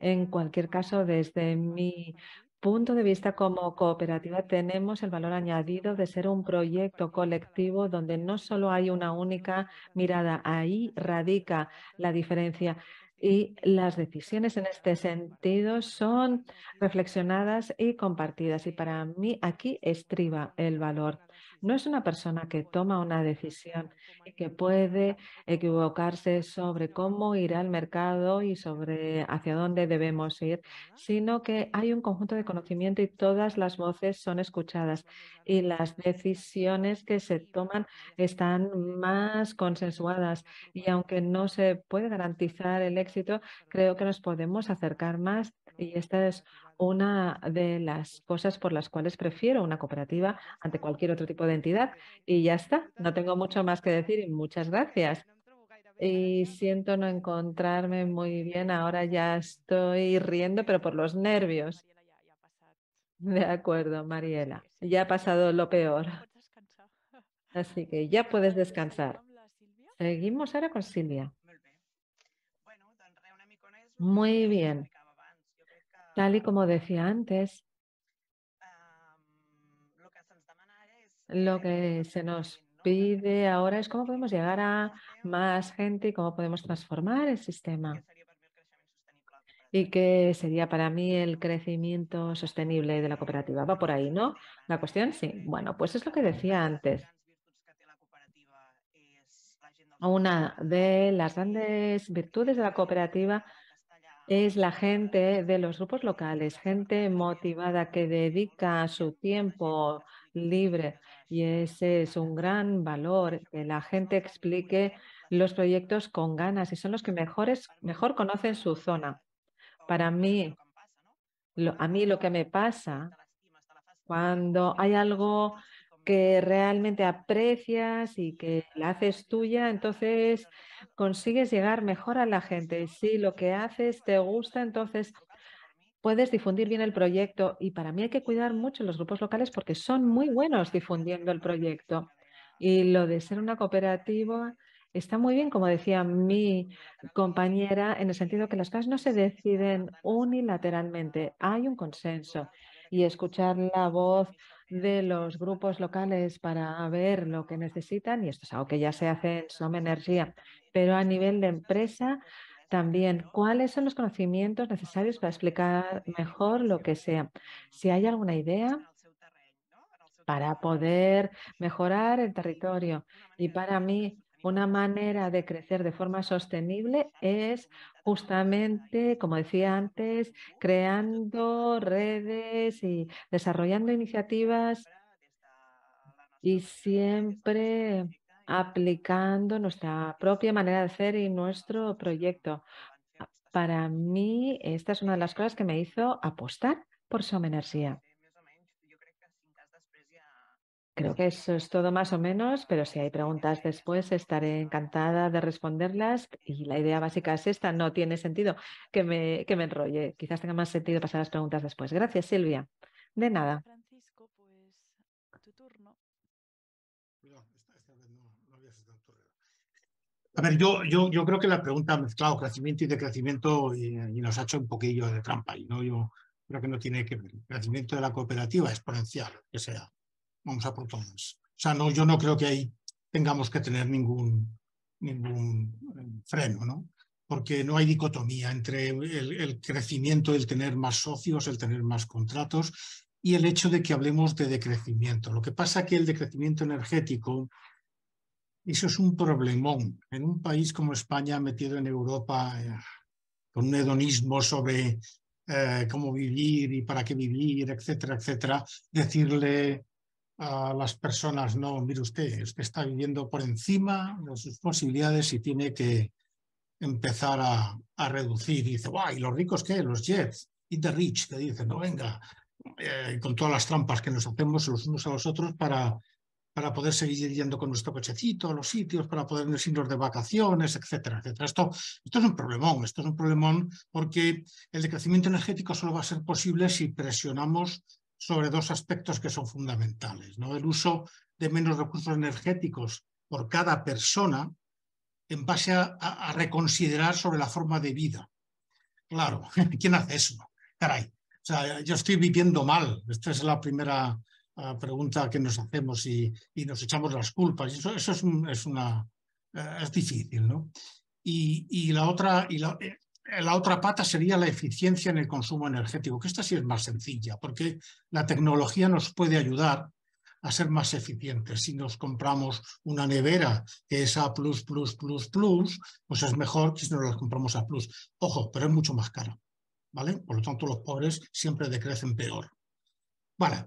En cualquier caso, desde mi punto de vista como cooperativa tenemos el valor añadido de ser un proyecto colectivo donde no solo hay una única mirada, ahí radica la diferencia. Y las decisiones en este sentido son reflexionadas y compartidas. Y para mí aquí estriba el valor no es una persona que toma una decisión y que puede equivocarse sobre cómo ir al mercado y sobre hacia dónde debemos ir, sino que hay un conjunto de conocimiento y todas las voces son escuchadas y las decisiones que se toman están más consensuadas. Y aunque no se puede garantizar el éxito, creo que nos podemos acercar más y esta es una de las cosas por las cuales prefiero una cooperativa ante cualquier otro tipo de entidad. Y ya está, no tengo mucho más que decir y muchas gracias. Y siento no encontrarme muy bien, ahora ya estoy riendo, pero por los nervios. De acuerdo, Mariela. Ya ha pasado lo peor. Así que ya puedes descansar. Seguimos ahora con Silvia. Muy bien. Tal y como decía antes, lo que se nos pide ahora es cómo podemos llegar a más gente y cómo podemos transformar el sistema. Y que sería para mí el crecimiento sostenible de la cooperativa. Va por ahí, ¿no? La cuestión, sí. Eh, bueno, pues es lo que decía antes. Una de las grandes virtudes de la cooperativa es la gente de los grupos locales, gente motivada que dedica su tiempo libre y ese es un gran valor, que la gente explique los proyectos con ganas y son los que mejores, mejor conocen su zona. Para mí, a mí lo que me pasa cuando hay algo que realmente aprecias y que la haces tuya, entonces consigues llegar mejor a la gente. Si lo que haces te gusta, entonces puedes difundir bien el proyecto. Y para mí hay que cuidar mucho los grupos locales porque son muy buenos difundiendo el proyecto. Y lo de ser una cooperativa está muy bien, como decía mi compañera, en el sentido que las cosas no se deciden unilateralmente, hay un consenso. Y escuchar la voz de los grupos locales para ver lo que necesitan y esto es algo que ya se hace en Soma Energía, pero a nivel de empresa también cuáles son los conocimientos necesarios para explicar mejor lo que sea. Si hay alguna idea para poder mejorar el territorio y para mí una manera de crecer de forma sostenible es justamente, como decía antes, creando redes y desarrollando iniciativas y siempre aplicando nuestra propia manera de hacer y nuestro proyecto. Para mí, esta es una de las cosas que me hizo apostar por Somenersia. Energía. Creo que eso es todo más o menos, pero si hay preguntas después estaré encantada de responderlas y la idea básica es esta, no tiene sentido que me, que me enrolle, quizás tenga más sentido pasar las preguntas después. Gracias Silvia, de nada. Francisco, pues tu turno. A ver, yo, yo, creo que la pregunta ha mezclado crecimiento y decrecimiento y, nos ha hecho un poquillo de trampa y no yo creo que no tiene que ver. El crecimiento de la cooperativa exponencial, que sea vamos a por todas. O sea, yo no creo que ahí tengamos que tener ningún, ningún eh, freno, ¿no? porque no hay dicotomía entre el, crecimiento, el tener más socios, el tener más contratos y el hecho de que hablemos de decrecimiento. Lo que pasa es que el decrecimiento energético, eso es un problemón. En un país como España, metido en Europa, eh, con un hedonismo sobre eh, cómo vivir y para qué vivir, etcétera, etcétera, decirle a las personas, no, mire usted, usted está viviendo por encima de sus posibilidades y tiene que empezar a, reducir. Y dice, guay, ¿los ricos qué? Los jets, y the rich, te dicen, no, venga, eh, con todas las trampas que nos hacemos los unos a los otros para, para poder seguir yendo con nuestro cochecito a los sitios, para poder irnos de vacaciones, etcétera, etcétera. Esto, esto es un problemón, esto es un problemón porque el decrecimiento energético solo va a ser posible si presionamos sobre dos aspectos que son fundamentales. ¿no? El uso de menos recursos energéticos por cada persona en base a, reconsiderar sobre la forma de vida. Claro, ¿quién hace eso? Caray, o sea, yo estoy viviendo mal. Esta es la primera ah, pregunta que nos hacemos y, nos echamos las culpas. Eso, es, una, eh, es difícil, ¿no? Y, la otra, eh, la otra pata sería la eficiencia en el consumo energético, que esta sí es más sencilla, porque la tecnología nos puede ayudar a ser más eficientes. Si nos compramos una nevera que es A, pues es mejor que si nos la compramos a Ojo, pero es mucho más cara. ¿Vale? Por lo tanto, los pobres siempre decrecen peor. Vale.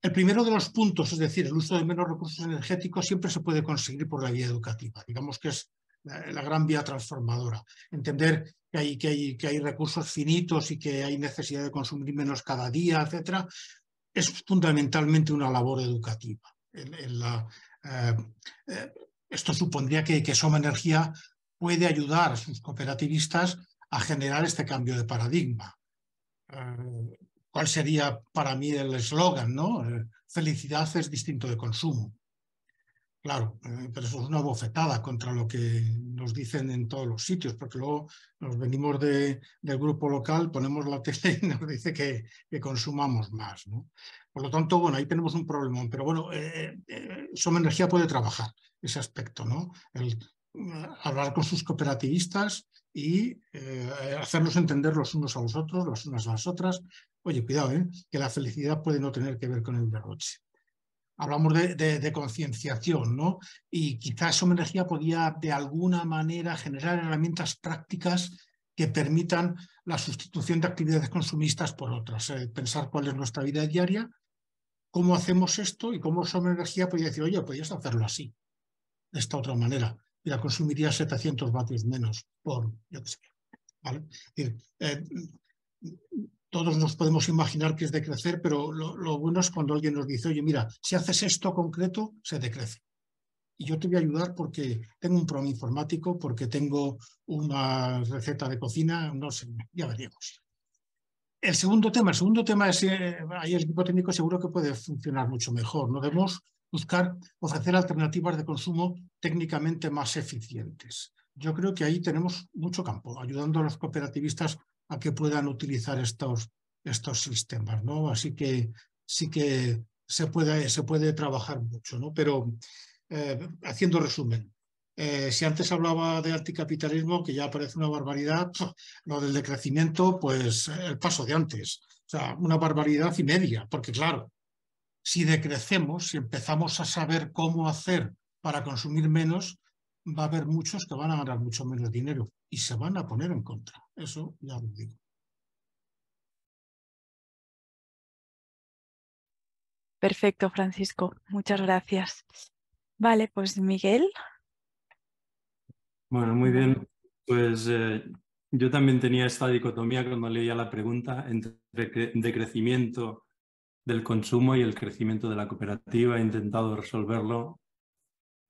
El primero de los puntos, es decir, el uso de menos recursos energéticos, siempre se puede conseguir por la vía educativa. Digamos que es la, gran vía transformadora. Entender que hay, que, hay, recursos finitos y que hay necesidad de consumir menos cada día, etcétera, es fundamentalmente una labor educativa. Eh, eh, esto supondría que, que Soma Energía puede ayudar a sus cooperativistas a generar este cambio de paradigma. Eh, ¿Cuál sería para mí el eslogan? ¿no? Felicidad es distinto de consumo. Claro, eh, pero eso es una bofetada contra lo que nos dicen en todos los sitios, porque luego nos venimos del grupo local, ponemos la tele y nos dice que, consumamos más. ¿no? Por lo tanto, bueno, ahí tenemos un problema, pero bueno, eh, eh, Soma Energía puede trabajar ese aspecto, ¿no? hablar con sus cooperativistas y hacernos entender los unos a los otros, las unas a las otras. Oye, cuidado, que la felicidad puede no tener que ver con el derroche hablamos de, concienciación, ¿no? Y quizás esa energía podía de alguna manera generar herramientas prácticas que permitan la sustitución de actividades consumistas por otras, eh, pensar cuál es nuestra vida diaria, cómo hacemos esto y cómo esa energía podría decir, oye, podrías hacerlo así, de esta otra manera. Mira, consumiría 700 vatios menos por, yo qué sé. ¿vale? Eh, todos nos podemos imaginar que es decrecer, pero lo, bueno es cuando alguien nos dice, oye, mira, si haces esto concreto, se decrece. Y yo te voy a ayudar porque tengo un programa informático, porque tengo una receta de cocina, no sé, ya veríamos. El segundo tema, el segundo tema es, eh, ahí el equipo técnico seguro que puede funcionar mucho mejor. No debemos buscar ofrecer alternativas de consumo técnicamente más eficientes. Yo creo que ahí tenemos mucho campo, ayudando a los cooperativistas que puedan utilizar estos, estos sistemas, ¿no? Así que sí que se puede, trabajar mucho, ¿no? Pero eh, haciendo resumen, eh, si antes hablaba de anticapitalismo, que ya parece una barbaridad, lo del decrecimiento, pues el paso de antes, o sea, una barbaridad y media, porque claro, si decrecemos, si empezamos a saber cómo hacer para consumir menos, va a haber muchos que van a ganar mucho menos dinero y se van a poner en contra. Eso ya lo digo. Perfecto, Francisco. Muchas gracias. Vale, pues Miguel. Bueno, muy bien. Pues eh, yo también tenía esta dicotomía cuando leía la pregunta entre decrecimiento del consumo y el crecimiento de la cooperativa. He intentado resolverlo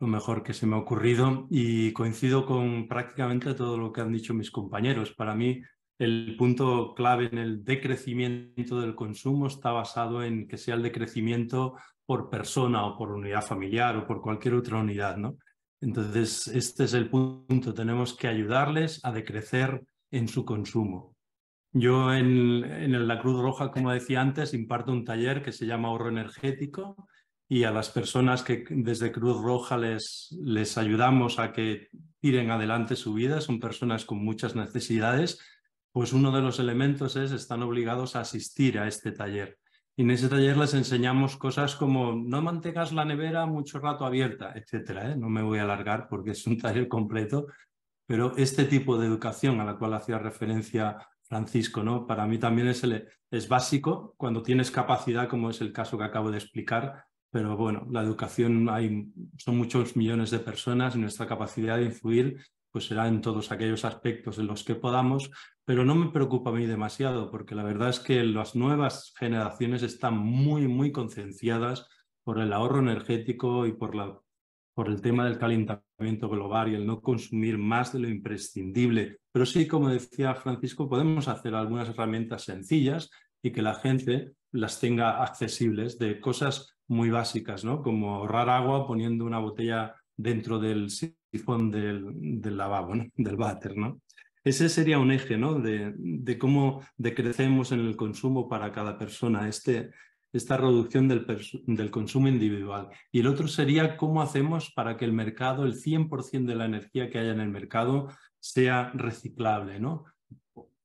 lo mejor que se me ha ocurrido y coincido con prácticamente todo lo que han dicho mis compañeros. Para mí, el punto clave en el decrecimiento del consumo está basado en que sea el decrecimiento por persona o por unidad familiar o por cualquier otra unidad, ¿no? Entonces, este es el punto. Tenemos que ayudarles a decrecer en su consumo. Yo en la Cruz Roja, como decía antes, imparto un taller que se llama ahorro energético, y a las personas que desde Cruz Roja les, les ayudamos a que tiren adelante su vida, son personas con muchas necesidades, pues uno de los elementos es están obligados a asistir a este taller. Y en ese taller les enseñamos cosas como no mantengas la nevera mucho rato abierta, etcétera. ¿eh? No me voy a alargar porque es un taller completo, pero este tipo de educación a la cual hacía referencia Francisco, ¿no? Para mí también es, es básico cuando tienes capacidad, como es el caso que acabo de explicar, pero bueno, la educación, hay, son muchos millones de personas y nuestra capacidad de influir pues será en todos aquellos aspectos en los que podamos, pero no me preocupa a mí demasiado, porque la verdad es que las nuevas generaciones están muy, muy concienciadas por el ahorro energético y por, la, por el tema del calentamiento global y el no consumir más de lo imprescindible. Pero sí, como decía Francisco, podemos hacer algunas herramientas sencillas y que la gente las tenga accesibles de cosas muy básicas, ¿no? Como ahorrar agua poniendo una botella dentro del sifón del, lavabo, ¿no? del váter, ¿no? Ese sería un eje, ¿no? De, cómo decrecemos en el consumo para cada persona, este, esta reducción del, consumo individual. Y el otro sería cómo hacemos para que el mercado, el 100% de la energía que haya en el mercado, sea reciclable, ¿no?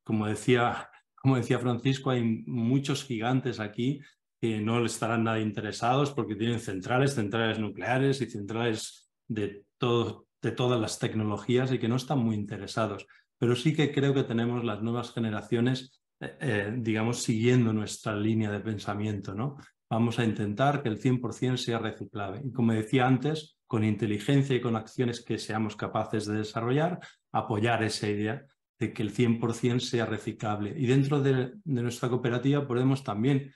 Como decía, como decía Francisco, hay muchos gigantes aquí que no estarán nada interesados porque tienen centrales, centrales nucleares y centrales de, de todas las tecnologías y que no están muy interesados. Pero sí que creo que tenemos las nuevas generaciones, eh, eh, digamos, siguiendo nuestra línea de pensamiento, ¿no? Vamos a intentar que el 100% sea reciclable. Y como decía antes, con inteligencia y con acciones que seamos capaces de desarrollar, apoyar esa idea de que el 100% sea reciclable. Y dentro de, de nuestra cooperativa podemos también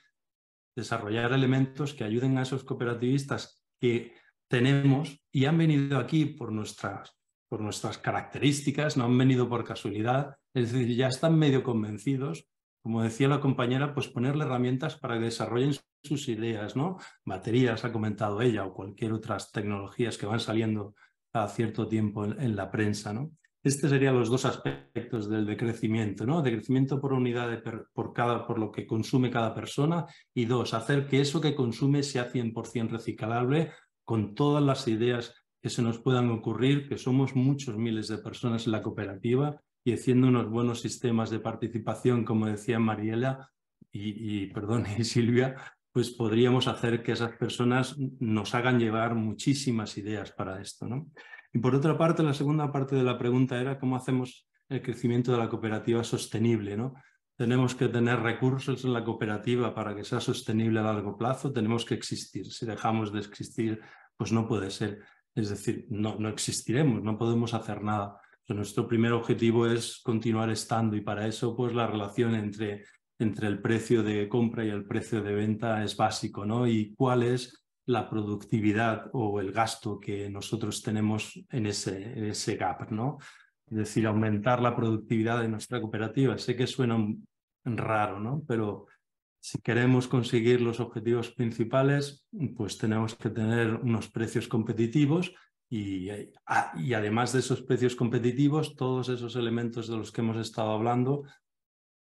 desarrollar elementos que ayuden a esos cooperativistas que tenemos y han venido aquí por nuestras, por nuestras características, no han venido por casualidad, es decir, ya están medio convencidos. Como decía la compañera, pues ponerle herramientas para que desarrollen sus ideas, ¿no? Baterías, ha comentado ella, o cualquier otras tecnologías que van saliendo a cierto tiempo en la prensa, ¿no? Estos serían los dos aspectos del decrecimiento, ¿no? Decrecimiento por unidad por, cada, por lo que consume cada persona y dos, hacer que eso que consume sea 100% reciclable con todas las ideas que se nos puedan ocurrir, que somos muchos miles de personas en la cooperativa y haciendo unos buenos sistemas de participación, como decía Mariela y, y, perdón, Silvia, pues podríamos hacer que esas personas nos hagan llevar muchísimas ideas para esto, ¿no? Y por otra parte, la segunda parte de la pregunta era cómo hacemos el crecimiento de la cooperativa sostenible, ¿no? Tenemos que tener recursos en la cooperativa para que sea sostenible a largo plazo, tenemos que existir. Si dejamos de existir, pues no puede ser. Es decir, no, no existiremos, no podemos hacer nada. nuestro primer objetivo es continuar estando y para eso pues la relación entre, entre el precio de compra y el precio de venta es básico, ¿no? Y cuál es la productividad o el gasto que nosotros tenemos en ese, ese gap, ¿no? Es decir, aumentar la productividad de nuestra cooperativa. Sé que suena raro, ¿no? Pero si queremos conseguir los objetivos principales, pues tenemos que tener unos precios competitivos y, ah, y, además de esos precios competitivos, todos esos elementos de los que hemos estado hablando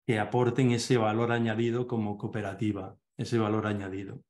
que aporten ese valor añadido como cooperativa, ese valor añadido.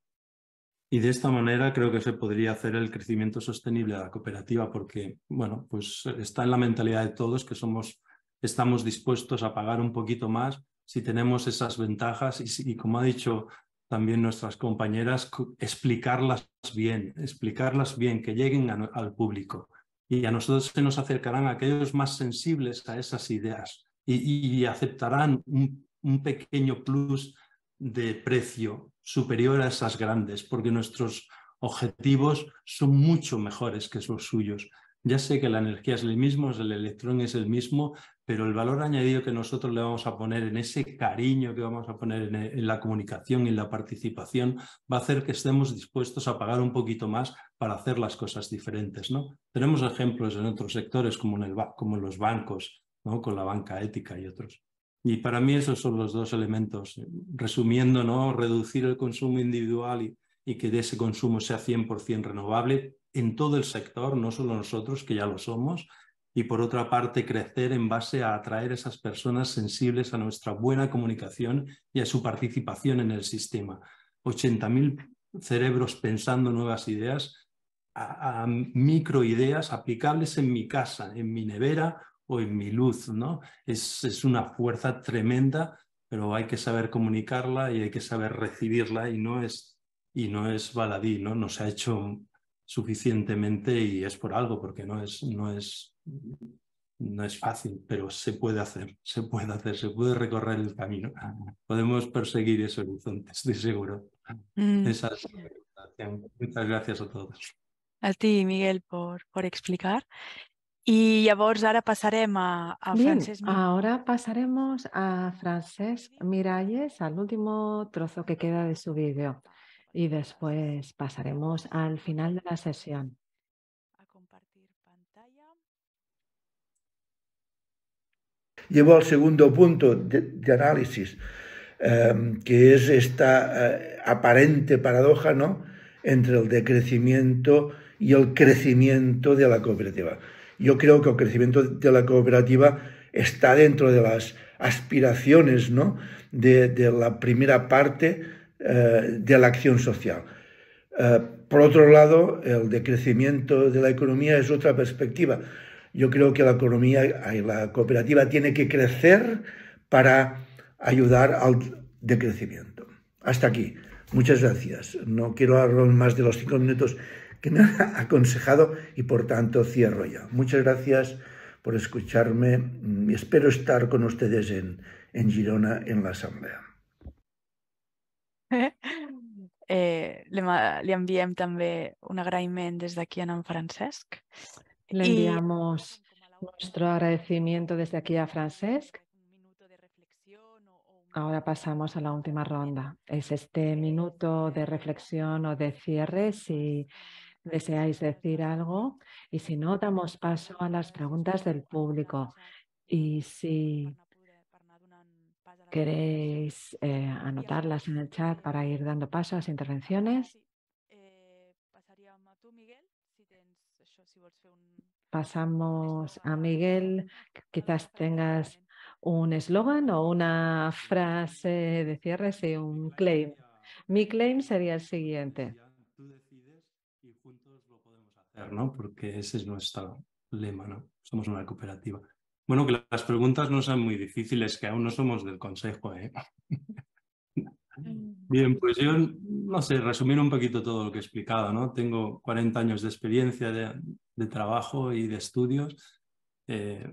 Y de esta manera creo que se podría hacer el crecimiento sostenible de la cooperativa porque, bueno, pues está en la mentalidad de todos que somos, estamos dispuestos a pagar un poquito más si tenemos esas ventajas y, como ha dicho también nuestras compañeras, explicarlas bien, explicarlas bien, que lleguen al público. Y a nosotros se nos acercarán aquellos más sensibles a esas ideas y, aceptarán un pequeño plus de precio superior a esas grandes, porque nuestros objetivos son mucho mejores que los suyos. Ya sé que la energía es el mismo, el electrón es el mismo, pero el valor añadido que nosotros le vamos a poner en ese cariño que vamos a poner en, la comunicación y en la participación va a hacer que estemos dispuestos a pagar un poquito más para hacer las cosas diferentes. ¿no? Tenemos ejemplos en otros sectores como en, el, como los bancos, ¿no? con la banca ética y otros. Y para mí esos son los dos elementos. Eh, resumiendo, ¿no? reducir el consumo individual y, que de ese consumo sea 100% renovable en todo el sector, no solo nosotros, que ya lo somos. Y por otra parte, crecer en base a atraer esas personas sensibles a nuestra buena comunicación y a su participación en el sistema. 80.000 cerebros pensando nuevas ideas, a, a microideas aplicables en mi casa, en mi nevera o en mi luz, ¿no? Es, es una fuerza tremenda, pero hay que saber comunicarla y hay que saber recibirla y no es, y no es baladí, ¿no? se ha hecho suficientemente y es por algo, porque no es, no es, no es fácil, pero se puede hacer, se puede hacer, se puede recorrer el camino. Podemos perseguir ese horizonte, estoy seguro. Mm. Esa es Muchas gracias a todos. A ti, Miguel, por, por explicar. Y a, Ahora pasaremos a Francesc Miralles, al último trozo que queda de su vídeo. Y después pasaremos al final de la sesión. compartir pantalla. Llevo al segundo punto de, análisis, em, que es esta eh, aparente paradoja ¿no? entre el decrecimiento y el crecimiento de la cooperativa yo creo que el crecimiento de la cooperativa está dentro de las aspiraciones ¿no? de, la primera parte eh, de la acción social. Eh, por otro lado, el decrecimiento de la economía es otra perspectiva. Yo creo que la economía y la cooperativa tiene que crecer para ayudar al decrecimiento. Hasta aquí. Muchas gracias. No quiero hablar más de los cinco minutos que aconsejado y por tanto cierro ya. Muchas gracias por escucharme y espero estar con ustedes en, en Girona en la asamblea. Eh, le enviamos también enviem un agradecimiento desde aquí a en Francesc. Le enviamos nuestro agradecimiento desde aquí a Francesc. Ahora pasamos a la última ronda. Es este minuto de reflexión o de cierre. Si deseáis decir algo y si no, damos paso a las preguntas del público. Y si queréis eh, anotarlas en el chat para ir dando paso a las intervenciones. Pasamos a Miguel. Quizás tengas un eslogan o una frase de cierre, sí, un claim. Mi claim sería el siguiente. ¿no? Porque ese es nuestro lema, ¿no? Somos una cooperativa. Bueno, que las preguntas no sean muy difíciles, que aún no somos del consejo, ¿eh? Mm. Bien, pues yo, no sé, resumir un poquito todo lo que he explicado, ¿no? Tengo 40 años de experiencia de, trabajo y de estudios. Eh,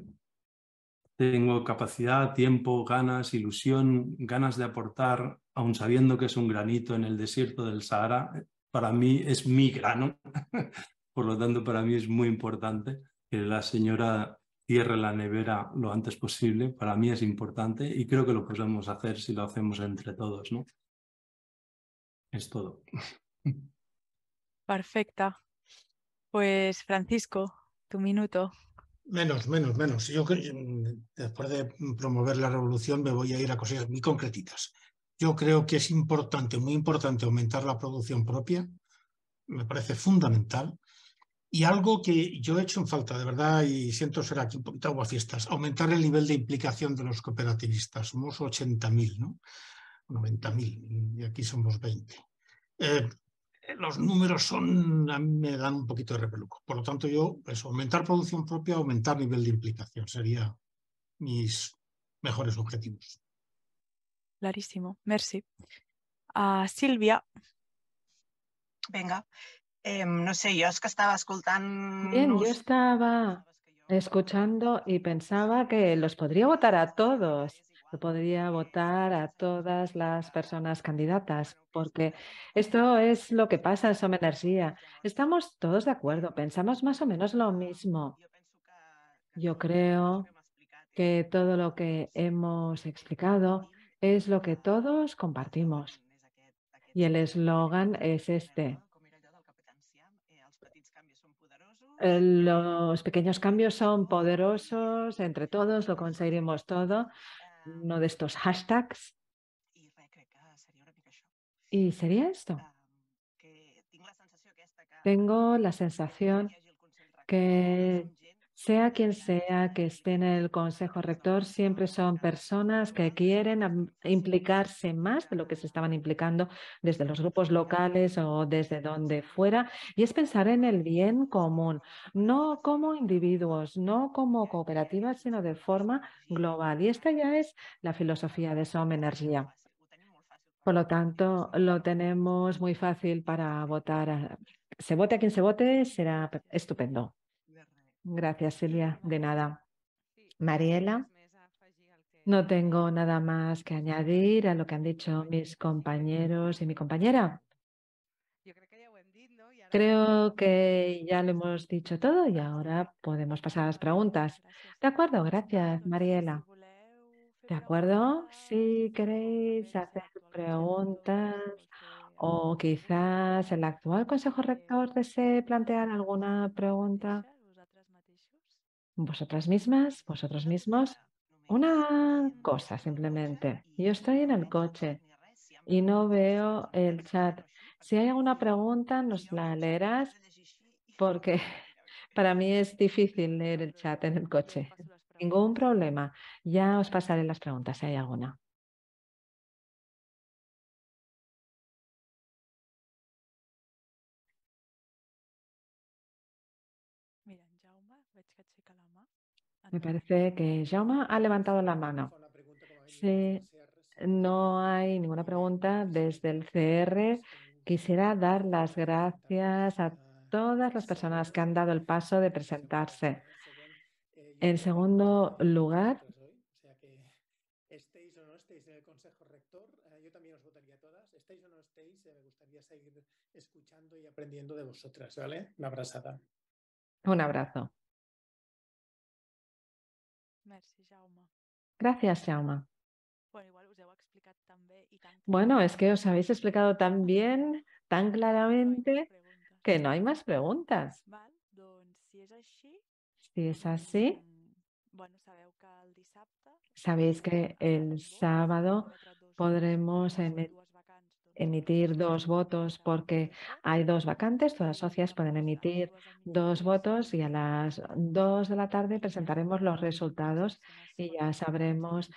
tengo capacidad, tiempo, ganas, ilusión, ganas de aportar, aun sabiendo que es un granito en el desierto del Sahara, eh, para mí es mi grano, por lo tanto, para mí es muy importante que la señora cierre la nevera lo antes posible. Para mí es importante y creo que lo podemos hacer si lo hacemos entre todos, ¿no? Es todo. Perfecta. Pues Francisco, tu minuto. Menos, menos, menos. Yo después de promover la revolución me voy a ir a cosas muy concretitas. Yo creo que es importante, muy importante aumentar la producción propia. Me parece fundamental. Y algo que yo he hecho en falta, de verdad, y siento ser aquí un poquito agua fiestas aumentar el nivel de implicación de los cooperativistas. Somos 80.000, ¿no? 90.000, y aquí somos 20. Eh, los números son, a mí me dan un poquito de repeluco. Por lo tanto, yo, pues, aumentar producción propia, aumentar nivel de implicación, sería mis mejores objetivos. Clarísimo, merci. a ah, Silvia. Venga, Em, no sé, yo es que estaba escuchando... yo estaba escuchando y pensaba que los podría votar a todos. Lo podría votar a todas las personas candidatas, porque esto es lo que pasa en Soma Estamos todos de acuerdo, pensamos más o menos lo mismo. Yo creo que todo lo que hemos explicado es lo que todos compartimos. Y el eslogan es este, Los pequeños cambios son poderosos, entre todos lo conseguiremos todo. Uno de estos hashtags. Y sería esto. Tengo la sensación que sea quien sea que esté en el Consejo Rector, siempre son personas que quieren implicarse más de lo que se estaban implicando desde los grupos locales o desde donde fuera. Y es pensar en el bien común, no como individuos, no como cooperativas, sino de forma global. Y esta ya es la filosofía de SOM Energía. Por lo tanto, lo tenemos muy fácil para votar. Se vote a quien se vote, será estupendo. Gracias, Silvia. De nada. Mariela, no tengo nada más que añadir a lo que han dicho mis compañeros y mi compañera. Creo que ya lo hemos dicho todo y ahora podemos pasar a las preguntas. De acuerdo, gracias, Mariela. ¿De acuerdo? Si queréis hacer preguntas o quizás el actual consejo rector desee plantear alguna pregunta vosotras mismas, vosotros mismos, una cosa simplemente. Yo estoy en el coche y no veo el chat. Si hay alguna pregunta, nos la leerás porque para mí es difícil leer el chat en el coche. Ningún problema. Ya os pasaré las preguntas si hay alguna. Me parece que Jaume ha levantado la mano. Si no hay ninguna pregunta desde el CR, quisiera dar las gracias a todas las personas que han dado el paso de presentarse. En segundo lugar, estéis o no estéis en el Consejo Rector, yo también os votaría todas. Estéis o no estéis, me gustaría seguir escuchando y aprendiendo de vosotras, ¿vale? Una abrazada. Un abrazo. Gracias, Jaume. Bueno, es que os habéis explicado tan bien, tan claramente, que no hay más preguntas. si es em así, Sabéis que el sábado podremos emitir emitir dos votos porque hay dos vacantes, todas las socias pueden emitir dos votos y a las dos de la tarde presentaremos los resultados y ya sabremos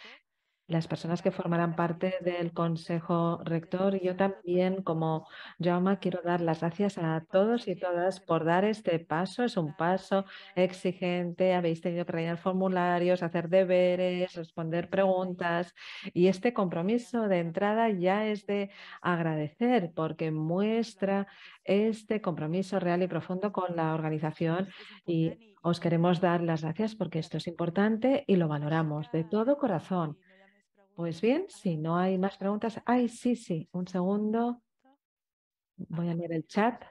las personas que formarán parte del Consejo Rector. Yo también, como Jaume, quiero dar las gracias a todos y todas por dar este paso. Es un paso exigente. Habéis tenido que rellenar formularios, hacer deberes, responder preguntas. Y este compromiso de entrada ya es de agradecer porque muestra este compromiso real y profundo con la organización y os queremos dar las gracias porque esto es importante y lo valoramos de todo corazón. Pues bien, si no hay más preguntas. Ay, sí, sí, un segundo. Voy a mirar el chat.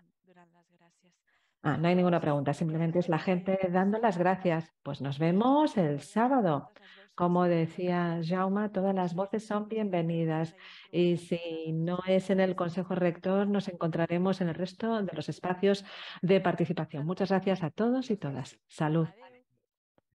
Ah, no hay ninguna pregunta, simplemente es la gente dando las gracias. Pues nos vemos el sábado. Como decía Jauma, todas las voces son bienvenidas y si no es en el Consejo Rector, nos encontraremos en el resto de los espacios de participación. Muchas gracias a todos y todas. Salud.